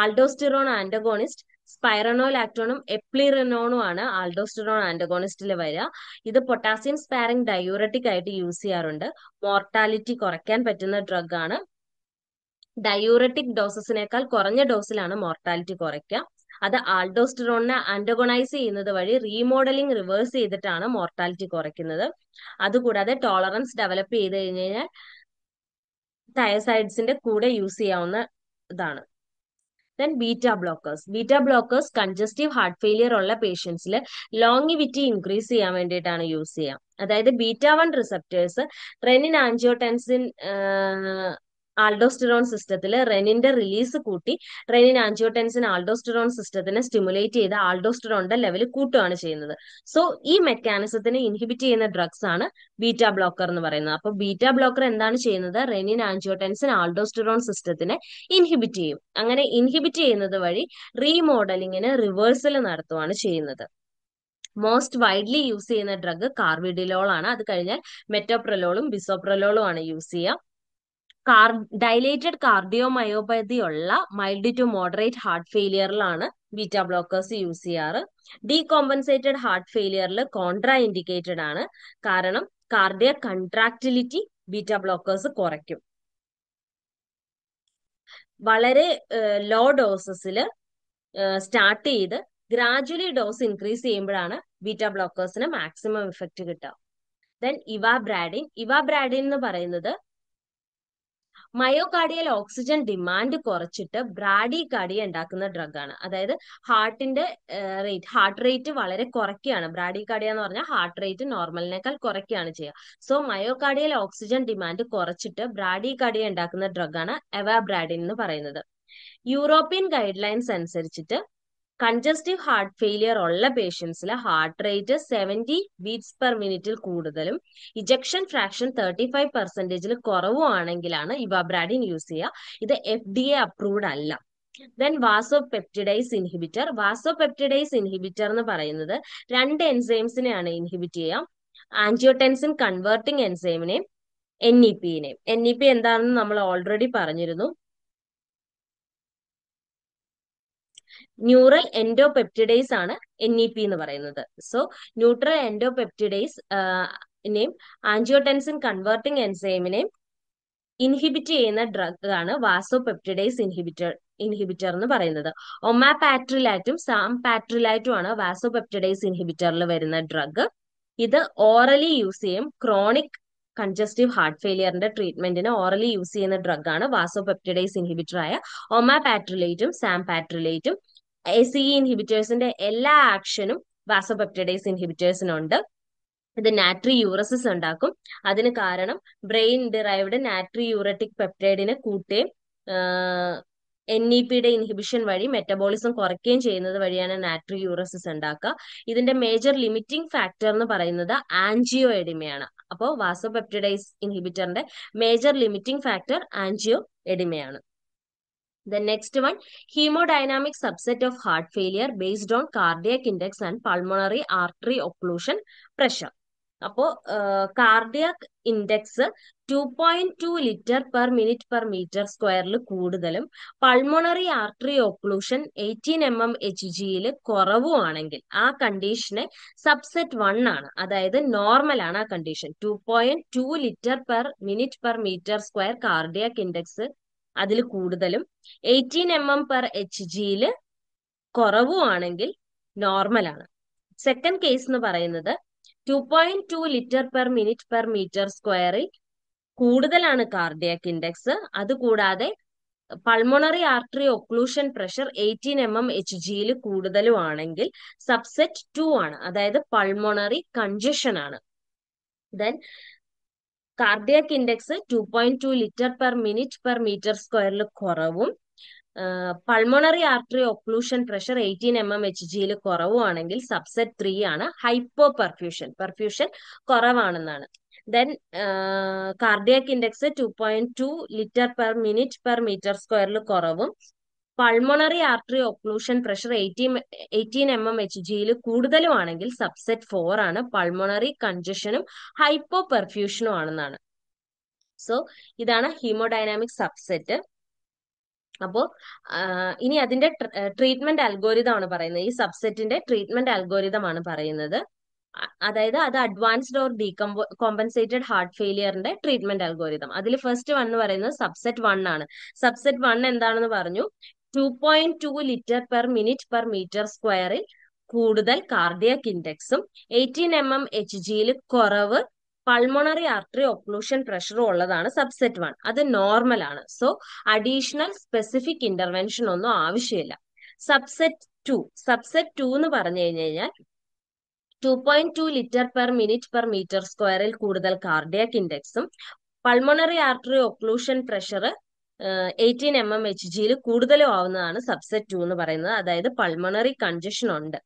ആൾഡോസ്റ്റിറോൺ ആന്റഗോണിസ്റ്റ് സ്പൈറനോലാക്ടോണും എപ്ലിറനോണും ആണ് ആൾഡോസ്റ്ററോൺ ആന്റഗോണിസ്റ്റിൽ വരിക ഇത് പൊട്ടാസ്യം സ്പാരിങ് ഡയൂററ്റിക് ആയിട്ട് യൂസ് ചെയ്യാറുണ്ട് മോർട്ടാലിറ്റി കുറയ്ക്കാൻ പറ്റുന്ന ഡ്രഗ് ആണ് ഡയൂററ്റിക് ഡോസസിനേക്കാൾ കുറഞ്ഞ ഡോസിലാണ് മോർട്ടാലിറ്റി കുറയ്ക്കുക അത് ആൾഡോസ്റ്ററോണിനെ ആൻഡഗോണൈസ് ചെയ്യുന്നത് വഴി റീമോഡലിംഗ് റിവേഴ്സ് ചെയ്തിട്ടാണ് മോർട്ടാലിറ്റി കുറയ്ക്കുന്നത് അതുകൂടാതെ ടോളറൻസ് ഡെവലപ്പ് ചെയ്ത് കഴിഞ്ഞ് കഴിഞ്ഞാൽ തയസൈഡ്സിന്റെ കൂടെ യൂസ് ചെയ്യാവുന്ന ഇതാണ് then beta blockers beta blockers congestive heart failure ഉള്ള പേഷ്യൻസിൽ ലോങ്ങിവിറ്റി ഇൻക്രീസ് ചെയ്യാൻ വേണ്ടിയിട്ടാണ് യൂസ് ചെയ്യുക അതായത് ബീറ്റ വൺ റിസപ്റ്റേഴ്സ് ട്രെനിൻ ആൻജിയോടെൻസിൻ ആൾഡോസ്റ്റിറോൺ സിസ്റ്റത്തിൽ റെനിന്റെ റിലീസ് കൂട്ടി റെനിൻ ആൻജിയോടെൻസിൻ ആൾഡോസ്റ്റിറോൺ സിസ്റ്റത്തിനെ സ്റ്റിമുലേറ്റ് ചെയ്ത ആൾഡോസ്റ്റിറോണിന്റെ ലെവൽ കൂട്ടുകയാണ് ചെയ്യുന്നത് സോ ഈ മെക്കാനിസത്തിനെ ഇൻഹിബിറ്റ് ചെയ്യുന്ന ഡ്രഗ്സ് ആണ് ബീറ്റ ബ്ലോക്കർ എന്ന് പറയുന്നത് അപ്പൊ ബീറ്റ ബ്ലോക്കർ എന്താണ് ചെയ്യുന്നത് റെനിൻ ആൻജിയോടെൻസിൻ ആൾഡോസ്റ്റിറോൺ സിസ്റ്റത്തിനെ ഇൻഹിബിറ്റ് ചെയ്യും അങ്ങനെ ഇൻഹിബിറ്റ് ചെയ്യുന്നത് വഴി റീമോഡലിങ്ങിന് റിവേഴ്സൽ നടത്തുവാണ് ചെയ്യുന്നത് മോസ്റ്റ് വൈഡ്ലി യൂസ് ചെയ്യുന്ന ഡ്രഗ് കാർബിഡിലോൾ ആണ് അത് കഴിഞ്ഞാൽ മെറ്റോപ്രലോളും ബിസോപ്രലോളും ആണ് യൂസ് ചെയ്യുക കാർ ഡൈലേറ്റഡ് കാർഡിയോ മയോപ്പതി ഉള്ള മൈൽഡ് ടു മോഡറേറ്റ് ഹാർട്ട് ഫെയിലിയറിലാണ് ബീറ്റാ ബ്ലോക്കേഴ്സ് യൂസ് ചെയ്യാറ് ഡീകോമ്പൻസേറ്റഡ് ഹാർട്ട് ഫെയിലിയറിൽ കോൺട്രാ ഇൻഡിക്കേറ്റഡ് ആണ് കാരണം കാർഡിയ കൺട്രാക്ടിലിറ്റി ബീറ്റാ ബ്ലോക്കേഴ്സ് കുറയ്ക്കും വളരെ ലോ ഡോസസിൽ സ്റ്റാർട്ട് ചെയ്ത് ഗ്രാജുവലി ഡോസ് ഇൻക്രീസ് ചെയ്യുമ്പോഴാണ് ബീറ്റാ ബ്ലോക്കേഴ്സിന് മാക്സിമം ഇഫക്റ്റ് കിട്ടുക ദെൻ ഇവാബ്രാഡിൻ ബ്രാഡിൻ എന്ന് പറയുന്നത് മയോകാർഡിയൽ ഓക്സിജൻ ഡിമാൻഡ് കുറച്ചിട്ട് ബ്രാഡി കാർഡിയ ഉണ്ടാക്കുന്ന ഡ്രഗാണ് അതായത് ഹാർട്ടിന്റെ റേറ്റ് ഹാർട്ട് റേറ്റ് വളരെ കുറയ്ക്കുകയാണ് ബ്രാഡി കാർഡിയ എന്ന് പറഞ്ഞാൽ ഹാർട്ട് റേറ്റ് നോർമലിനേക്കാൾ കുറയ്ക്കുകയാണ് ചെയ്യുക സോ മയോകാർഡിയൽ ഓക്സിജൻ ഡിമാൻഡ് കുറച്ചിട്ട് ബ്രാഡി കാർഡിയ ഉണ്ടാക്കുന്ന ഡ്രഗാണ് എവാബ്രാഡിൻ എന്ന് പറയുന്നത് യൂറോപ്യൻ ഗൈഡ് ലൈൻസ് അനുസരിച്ചിട്ട് കൺജസ്റ്റീവ് ഹാർട്ട് ഫെയിലിയർ ഉള്ള പേഷ്യൻസിൽ heart rate seventy beats per മിനിറ്റിൽ കൂടുതലും ഇജക്ഷൻ ഫ്രാക്ഷൻ തേർട്ടി ഫൈവ് പെർസെൻറ്റേജിൽ കുറവും ആണെങ്കിലാണ് ഇവാബ്രാഡിൻ യൂസ് ചെയ്യുക ഇത് എഫ് ഡി എ അപ്രൂവ്ഡ് അല്ല then vasopeptidase inhibitor vasopeptidase inhibitor എന്ന് പറയുന്നത് രണ്ട് എൻസൈംസിനെയാണ് ഇൻഹിബിറ്റ് ചെയ്യുക ആൻജിയോടെൻസിൻ കൺവേർട്ടിംഗ് എൻസൈമിനെയും എൻ ഇ പിനെയും എൻ ഇ പി എന്താണെന്ന് നമ്മൾ ഓൾറെഡി പറഞ്ഞിരുന്നു ന്യൂറൽ എൻഡോപെപ്റ്റിഡേസ് ആണ് എൻ ഇ പി എന്ന് പറയുന്നത് സോ ന്യൂട്രൽ എൻഡോപെപ്റ്റിഡേസ് നെയും ആൻജിയോടെൻസിൻ കൺവേർട്ടിംഗ് എൻസൈമിനെയും ഇൻഹിബിറ്റ് ചെയ്യുന്ന ഡ്രഗ് ആണ് വാസോപെപ്റ്റിഡേസ് ഇൻഹിബിറ്റർ ഇൻഹിബിറ്റർ എന്ന് പറയുന്നത് ഒമാ പാട്രിലാറ്റും സാം പാട്രിലാറ്റും ആണ് വാസോപെപ്റ്റിഡേസ് ഇൻഹിബിറ്ററിൽ വരുന്ന ഡ്രഗ് ഇത് ഓറലി യൂസ് ചെയ്യും ക്രോണിക് കൺജസ്റ്റീവ് ഹാർട്ട് ഫെയിലിയറിന്റെ ട്രീറ്റ്മെന്റിന് ഓറലി യൂസ് ചെയ്യുന്ന ഡ്രഗ് ആണ് വാസോപെപ്റ്റിഡേസ് ഇൻഹിബിറ്റർ ആയ ഒമാ പാട്രിലേറ്റും സാം പാട്രിലേറ്റും എസ് ഇ ഇൻഹിബിറ്റേഴ്സിന്റെ എല്ലാ ആക്ഷനും വാസോപെപ്റ്റഡൈസ് ഇൻഹിബിറ്റേഴ്സിനുണ്ട് ഇത് നാട്രി യൂറസിസ് ഉണ്ടാക്കും അതിന് കാരണം ബ്രെയിൻ ഡിറൈവ്ഡ് നാട്രി യൂറട്ടിക് പെപ്റ്റൈഡിനെ കൂട്ടുകയും എൻ ഇ പിയുടെ ഇൻഹിബിഷൻ വഴി മെറ്റബോളിസം കുറയ്ക്കുകയും ചെയ്യുന്നത് വഴിയാണ് നാട്രി യൂറസിസ് ഉണ്ടാക്കുക ഇതിന്റെ മേജർ ലിമിറ്റിംഗ് ഫാക്ടർ എന്ന് പറയുന്നത് ആൻജിയോ എഡിമയാണ് അപ്പോൾ വാസോപെപ്റ്റഡൈസ് ഇൻഹിബിറ്ററിന്റെ മേജർ ലിമിറ്റിംഗ് ഫാക്ടർ ആൻജിയോ എഡിമയാണ് The next one haemodynamic subset of heart failure based on cardiac index and pulmonary artery occlusion pressure അപ്പോ cardiac index two point two litre per minute per metre സ്ക്വയറിൽ കൂടുതലും pulmonary artery occlusion eighteen M M H ജിയിൽ കുറവുമാണെങ്കിൽ ആ കണ്ടീഷനെ subset one ആണ് അതായത് normal ആണ് ആ condition two point two litre per minute per metre square cardiac index അതിൽ കൂടുതലും eighteen M M per H ജിയിൽ കുറവുമാണെങ്കിൽ നോർമലാണ് സെക്കൻഡ് കേസ് എന്ന് പറയുന്നത് two point two litre per minute per metre സ്ക്വയറിൽ കൂടുതലാണ് കാർഡിയാക് ഇൻഡെക്സ് അതുകൂടാതെ pulmonary artery occlusion pressure eighteen M M H ജിയിൽ കൂടുതലുമാണെങ്കിൽ സബ്സെറ്റ് ടു ആണ് അതായത് പൾമോണറി കൺജഷൻ ആണ് then cardiac index two point two litre per minute per metre സ്ക്വയറിൽ കുറവും pulmonary artery occlusion pressure eighteen M M H ജിയിൽ കുറവുവാണെങ്കിൽ subset three ആണ് ഹൈപ്പോ പെർഫ്യൂഷൻ പെർഫ്യൂഷൻ കുറവാണെന്നാണ് then cardiac index two point two litre per minute per metre സ്ക്വയറിൽ കുറവും pulmonary artery occlusion pressure eighteen eighteen M M H ജിയിൽ കൂടുതലുമാണെങ്കിൽ subset four ആണ് pulmonary കൺജഷനും ഹൈപ്പോ പെർഫ്യൂഷനും ആണെന്നാണ് സോ ഇതാണ് ഹീമോഡൈനാമിക് സബ്സെറ്റ് അപ്പോൾ ഇനി അതിന്റെ ട്രീറ്റ്മെന്റ് അൽഗോരിതം ആണ് പറയുന്നത് ഈ സബ്സെറ്റിന്റെ ട്രീറ്റ്മെന്റ് അൽഗോരിതം ആണ് പറയുന്നത് അതായത് അത് advanced or decompensated heart ഫെയിലിയറിന്റെ ട്രീറ്റ്മെന്റ് അൽഗോരിതം അതിൽ ഫസ്റ്റ് വൺ എന്ന് പറയുന്നത് സബ്സെറ്റ് വൺ ആണ് സബ്സെറ്റ് വൺ എന്താണെന്ന് പറഞ്ഞു two point two litre per minute per metre സ്ക്വയറിൽ കൂടുതൽ കാർഡിയക് ഇൻഡെക്സും എയ്റ്റീൻ എം എം എച്ച് ജിയിൽ കുറവ് പൾമോണറി ആർട്ടറി ഒക്ലൂഷൻ പ്രഷറും ഉള്ളതാണ് സബ്സെറ്റ് വൺ അത് നോർമൽ ആണ് സോ അഡീഷണൽ സ്പെസിഫിക് ഇന്റർവെൻഷൻ ഒന്നും ആവശ്യമില്ല സബ്സെറ്റ് ടു സബ്സെറ്റ് ടു എന്ന് പറഞ്ഞു കഴിഞ്ഞു കഴിഞ്ഞാൽ two point two litre per minute per metre സ്ക്വയറിൽ കൂടുതൽ കാർഡിയാക് ഇൻഡെക്സും pulmonary artery occlusion pressure eighteen M M H ജിയിൽ കൂടുതലും ആവുന്നതാണ് സബ്സെറ്റ് ടു എന്ന് പറയുന്നത് അതായത് പൾമണറി കൺജഷൻ ഉണ്ട്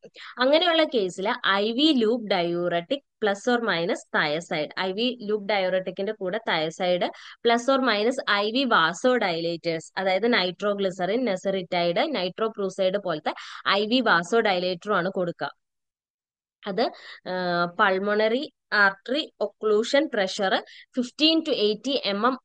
അങ്ങനെയുള്ള കേസിൽ I V loop diuretic plus or minus thiazide I V loop ഡയോറട്ടിക്കിന്റെ കൂടെ thiazide plus or minus I V vasodilators അതായത് നൈട്രോഗ്ലിസറിൻ നെസറിറ്റൈഡ് നൈട്രോപ്രൂസൈഡ് പോലത്തെ ഐ വി വാസോ ഡൈലേറ്ററും ആണ് കൊടുക്കുക അത് pulmonary artery occlusion pressure fifteen to eighty M M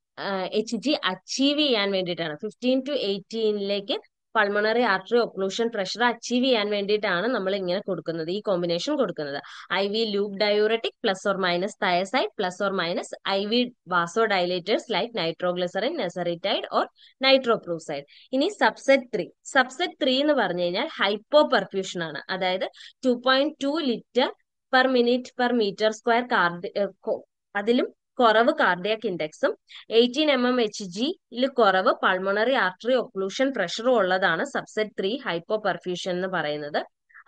H G achieve ചെയ്യാൻ വേണ്ടിയിട്ടാണ് fifteen to എയ്റ്റീനിലേക്ക് pulmonary artery occlusion pressure achieve ചെയ്യാൻ വേണ്ടിയിട്ടാണ് നമ്മൾ ഇങ്ങനെ കൊടുക്കുന്നത് ഈ കോമ്പിനേഷൻ കൊടുക്കുന്നത് I V loop diuretic plus or minus thiazide plus or minus I V vasodilators like nitroglycerin nesiritide or nitroprusside ഇനി സബ്സെറ്റ് ത്രീ സബ്സെറ്റ് ത്രീ എന്ന് പറഞ്ഞു കഴിഞ്ഞാൽ ഹൈപ്പോ പെർഫ്യൂഷൻ ആണ് അതായത് two point two litre per minute per metre square card അതിലും കുറവ് cardiac ഇൻഡെക്സും eighteen M M H ജിയിൽ കുറവ് പൾമണറി ആർട്ടറി ഒക്ലൂഷൻ പ്രഷറും ഉള്ളതാണ് സബ്സെറ്റ് ത്രീ ഹൈപ്പോ പെർഫ്യൂഷൻ എന്ന് പറയുന്നത്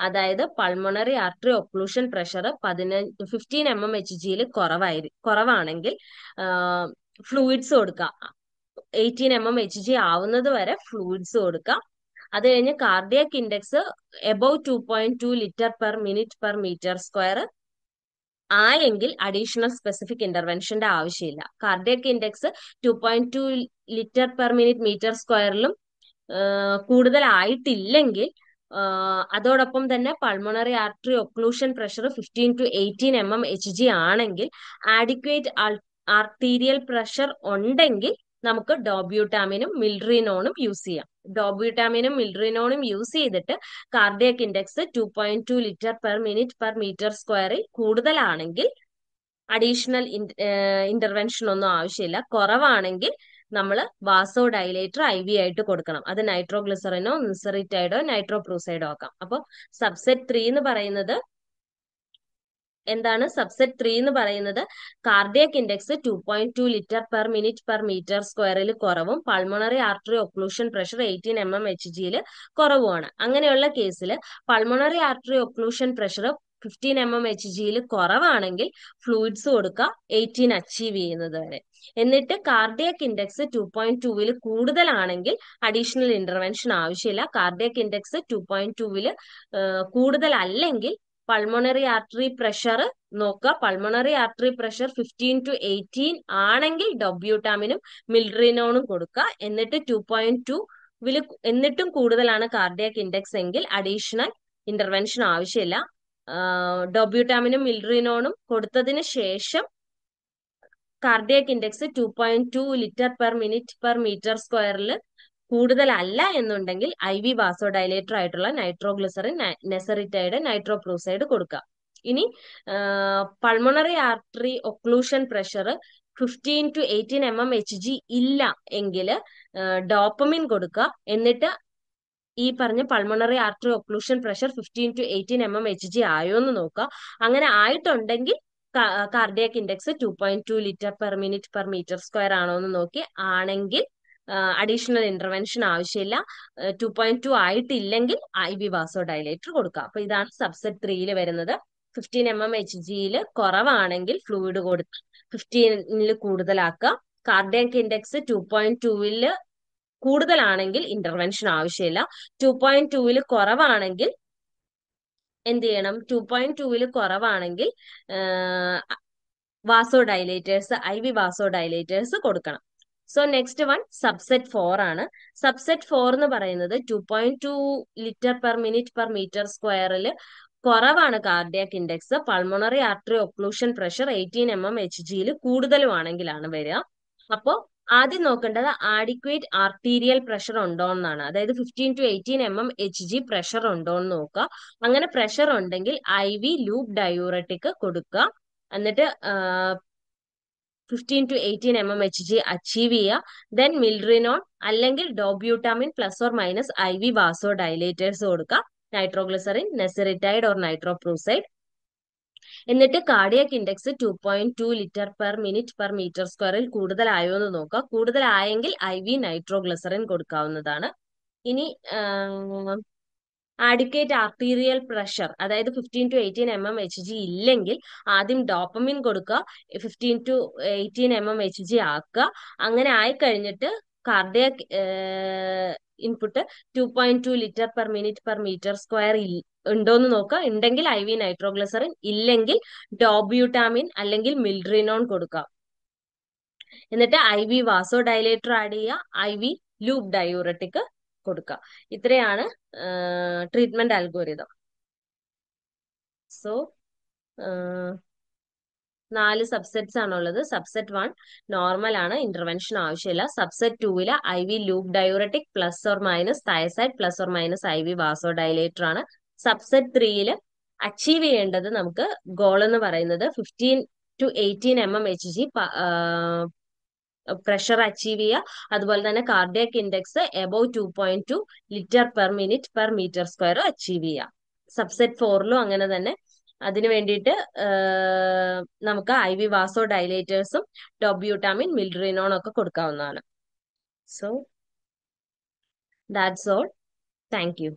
അതായത് പൾമണറി ആർട്ടറി ഒക്ലൂഷൻ പ്രഷർ പതിനഞ്ച് ഫിഫ്റ്റീൻ എം എം എച്ച് ജിയിൽ കുറവായി കുറവാണെങ്കിൽ ഫ്ലൂയിഡ്സ് കൊടുക്കുക eighteen M M H G ആവുന്നത് വരെ ഫ്ലൂയിഡ്സ് കൊടുക്കുക അത് കഴിഞ്ഞ് cardiac index above two point two litre per minute per metre square ആയെങ്കിൽ അഡീഷണൽ സ്പെസിഫിക് ഇന്റർവെൻഷന്റെ ആവശ്യമില്ല cardiac index two point two litre per minute metre സ്ക്വയറിലും കൂടുതലായിട്ടില്ലെങ്കിൽ അതോടൊപ്പം തന്നെ pulmonary artery occlusion pressure fifteen to eighteen M M H G ആണെങ്കിൽ adequate arterial pressure ഉണ്ടെങ്കിൽ നമുക്ക് ഡോബ്യൂട്ടാമിനും മിൽറിനോണും യൂസ് ചെയ്യാം ഡോബ്യൂട്ടാമിനും മിൽറിനോണും യൂസ് ചെയ്തിട്ട് cardiac index two point two litre per minute per metre സ്ക്വയറിൽ കൂടുതലാണെങ്കിൽ അഡീഷണൽ ഇന്റർവെൻഷൻ ഒന്നും ആവശ്യമില്ല കുറവാണെങ്കിൽ നമ്മൾ വാസോ ഡൈലേറ്റർ ഐ വി ആയിട്ട് കൊടുക്കണം അത് നൈട്രോഗ്ലിസറിനോ നിസറിറ്റൈഡോ നൈട്രോപ്രൂസൈഡോ ആക്കാം അപ്പോൾ സബ്സെറ്റ് ത്രീ എന്ന് പറയുന്നത് എന്താണ് സബ്സെറ്റ് ത്രീ എന്ന് പറയുന്നത് cardiac index two point two litre per minute per metre സ്ക്വയറിൽ കുറവും pulmonary artery occlusion pressure eighteen M M H ജിയിൽ കുറവുമാണ് അങ്ങനെയുള്ള കേസിൽ pulmonary artery occlusion pressure fifteen M M H ജിയിൽ കുറവാണെങ്കിൽ ഫ്ലൂയിഡ്സ് കൊടുക്കുക എയ്റ്റീൻ അച്ചീവ് ചെയ്യുന്നത് വരെ എന്നിട്ട് കാർഡിയക് ഇൻഡെക്സ് ടു പോയിന്റ് ടൂവിൽ കൂടുതലാണെങ്കിൽ അഡീഷണൽ ഇന്റർവെൻഷൻ ആവശ്യമില്ല കാർഡിയക് ഇൻഡെക്സ് ടു പോയിന്റ് ടൂവിൽ കൂടുതൽ അല്ലെങ്കിൽ പൾമണറി ആർട്ടറി പ്രഷർ നോക്കുക pulmonary artery pressure fifteen to eighteen ആണെങ്കിൽ ഡൊബ്യൂട്ടാമിനും മിൽഡ്രിനോണും കൊടുക്കുക എന്നിട്ട് ടു പോയിന്റ് ടു വില് എന്നിട്ടും കൂടുതലാണ് കാർഡിയാക് ഇൻഡെക്സ് എങ്കിൽ അഡീഷണൽ ഇന്റർവെൻഷൻ ആവശ്യമില്ല ഡൊബ്യൂട്ടാമിനും മിൽഡ്രിനോണും കൊടുത്തതിന് ശേഷം cardiac index two point two litre per minute per metre സ്ക്വയറിൽ കൂടുതലല്ല എന്നുണ്ടെങ്കിൽ ഐ വി വാസോഡൈലേറ്റർ ആയിട്ടുള്ള നൈട്രോഗ്ലിസറിൻ നെസറിറ്റൈഡ് നൈട്രോപ്രൂസൈഡ് കൊടുക്കുക ഇനി pulmonary artery occlusion pressure fifteen to eighteen M M H G ഇല്ല എങ്കിൽ ഡോപ്പമിൻ കൊടുക്കുക എന്നിട്ട് ഈ പറഞ്ഞ pulmonary artery occlusion pressure fifteen to eighteen M M H G ആയോ എന്ന് നോക്കുക അങ്ങനെ ആയിട്ടുണ്ടെങ്കിൽ cardiac index two point two litre per minute per metre square ആണോ എന്ന് നോക്കി ആണെങ്കിൽ അഡീഷണൽ ഇന്റർവെൻഷൻ ആവശ്യമില്ല ടു പോയിന്റ് ടു ആയിട്ടില്ലെങ്കിൽ ഐ വി വാസോ ഡയലേറ്റർ കൊടുക്കുക അപ്പൊ ഇതാണ് സബ്സെറ്റ് ത്രീയിൽ വരുന്നത് ഫിഫ്റ്റീൻ എം എം എച്ച് ജിയിൽ കുറവാണെങ്കിൽ ഫ്ലൂയിഡ് കൊടുത്ത് ഫിഫ്റ്റീനിൽ കൂടുതലാക്കുക കാർഡിയാക് ഇൻഡെക്സ് ടു പോയിന്റ് ടൂവിൽ കൂടുതലാണെങ്കിൽ ഇന്റർവെൻഷൻ ആവശ്യമില്ല ടു പോയിന്റ് ടൂവിൽ കുറവാണെങ്കിൽ എന്ത് ചെയ്യണം ടു പോയിന്റ് ടൂവിൽ കുറവാണെങ്കിൽ vasodilators I V vasodilators കൊടുക്കണം so next one subset four ആണ് സബ്സെറ്റ് ഫോർ എന്ന് പറയുന്നത് two point two litre per minute per metre സ്ക്വയറിൽ കുറവാണ് cardiac index pulmonary artery occlusion pressure eighteen M M H ജിയിൽ കൂടുതലുമാണെങ്കിലാണ് വരിക അപ്പോൾ ആദ്യം നോക്കേണ്ടത് ആഡിക്വേറ്റ് ആർട്ടീരിയൽ പ്രഷർ ഉണ്ടോ എന്നാണ് അതായത് fifteen to eighteen M M H G pressure ഉണ്ടോ എന്ന് നോക്കുക അങ്ങനെ പ്രഷർ ഉണ്ടെങ്കിൽ ഐ വി ലൂപ്പ് ഡയൂറട്ടിക് കൊടുക്കുക എന്നിട്ട് fifteen to eighteen M M H G achieve ചെയ്യുക ദെൻ മിൽറിനോൺ അല്ലെങ്കിൽ dobutamine plus or minus I V vasodilators കൊടുക്കുക നൈട്രോഗ്ലിസറിൻ നെസറിറ്റൈഡ് ഓർ നൈട്രോപ്രൂസൈഡ് എന്നിട്ട് cardiac index two point two litre per minute per metre സ്ക്വയറിൽ കൂടുതലായോ എന്ന് നോക്കുക കൂടുതലായെങ്കിൽ I V nitroglycerin കൊടുക്കാവുന്നതാണ് ഇനി ആഡിക്വേറ്റ് ആർട്ടീരിയൽ പ്രഷർ അതായത് fifteen to eighteen M M H G ഇല്ലെങ്കിൽ ആദ്യം ഡോപ്പമിൻ കൊടുക്കുക fifteen to eighteen M M H G ആക്കുക അങ്ങനെ ആയി കഴിഞ്ഞിട്ട് cardiac input two point two litre per minute per metre square ഉണ്ടോ എന്ന് നോക്കുക ഉണ്ടെങ്കിൽ ഐ വി നൈട്രോഗ്ലിസറിൻ ഇല്ലെങ്കിൽ ഡോബ്യൂട്ടാമിൻ അല്ലെങ്കിൽ മിൽഡ്രിനോൺ കൊടുക്കുക എന്നിട്ട് I V vasodilator add ചെയ്യുക ഐ വി ലൂപ്പ് ഡയൂറട്ടിക്ക് കൊടുക്കുക ഇത്രയാണ് ട്രീറ്റ്മെന്റ് അൽഗോരിതം സോ നാല് സബ്സെറ്റ്സ് ആണുള്ളത് സബ്സെറ്റ് വൺ നോർമൽ ആണ് ഇന്റർവെൻഷൻ ആവശ്യമില്ല സബ്സെറ്റ് ടൂവില് I V loop diuretic plus or minus thiazide plus or minus I V vasodilator ആണ് subset ത്രീയില് അച്ചീവ് ചെയ്യേണ്ടത് നമുക്ക് ഗോൾ എന്ന് പറയുന്നത് fifteen to eighteen M M H G pressure achieve ചെയ്യുക അതുപോലെ തന്നെ cardiac index above to point two litre per minute per metre square achieve ചെയ്യുക സബ്സെറ്റ് ഫോറിലും അങ്ങനെ തന്നെ അതിനു വേണ്ടിയിട്ട് നമുക്ക് ഐ വി വാസോ ഡൈലേറ്റേഴ്സും ടോബ്യൂട്ടാമിൻ മിൽഡ്രിനോൺ ഒക്കെ കൊടുക്കാവുന്നതാണ് so that's all thank U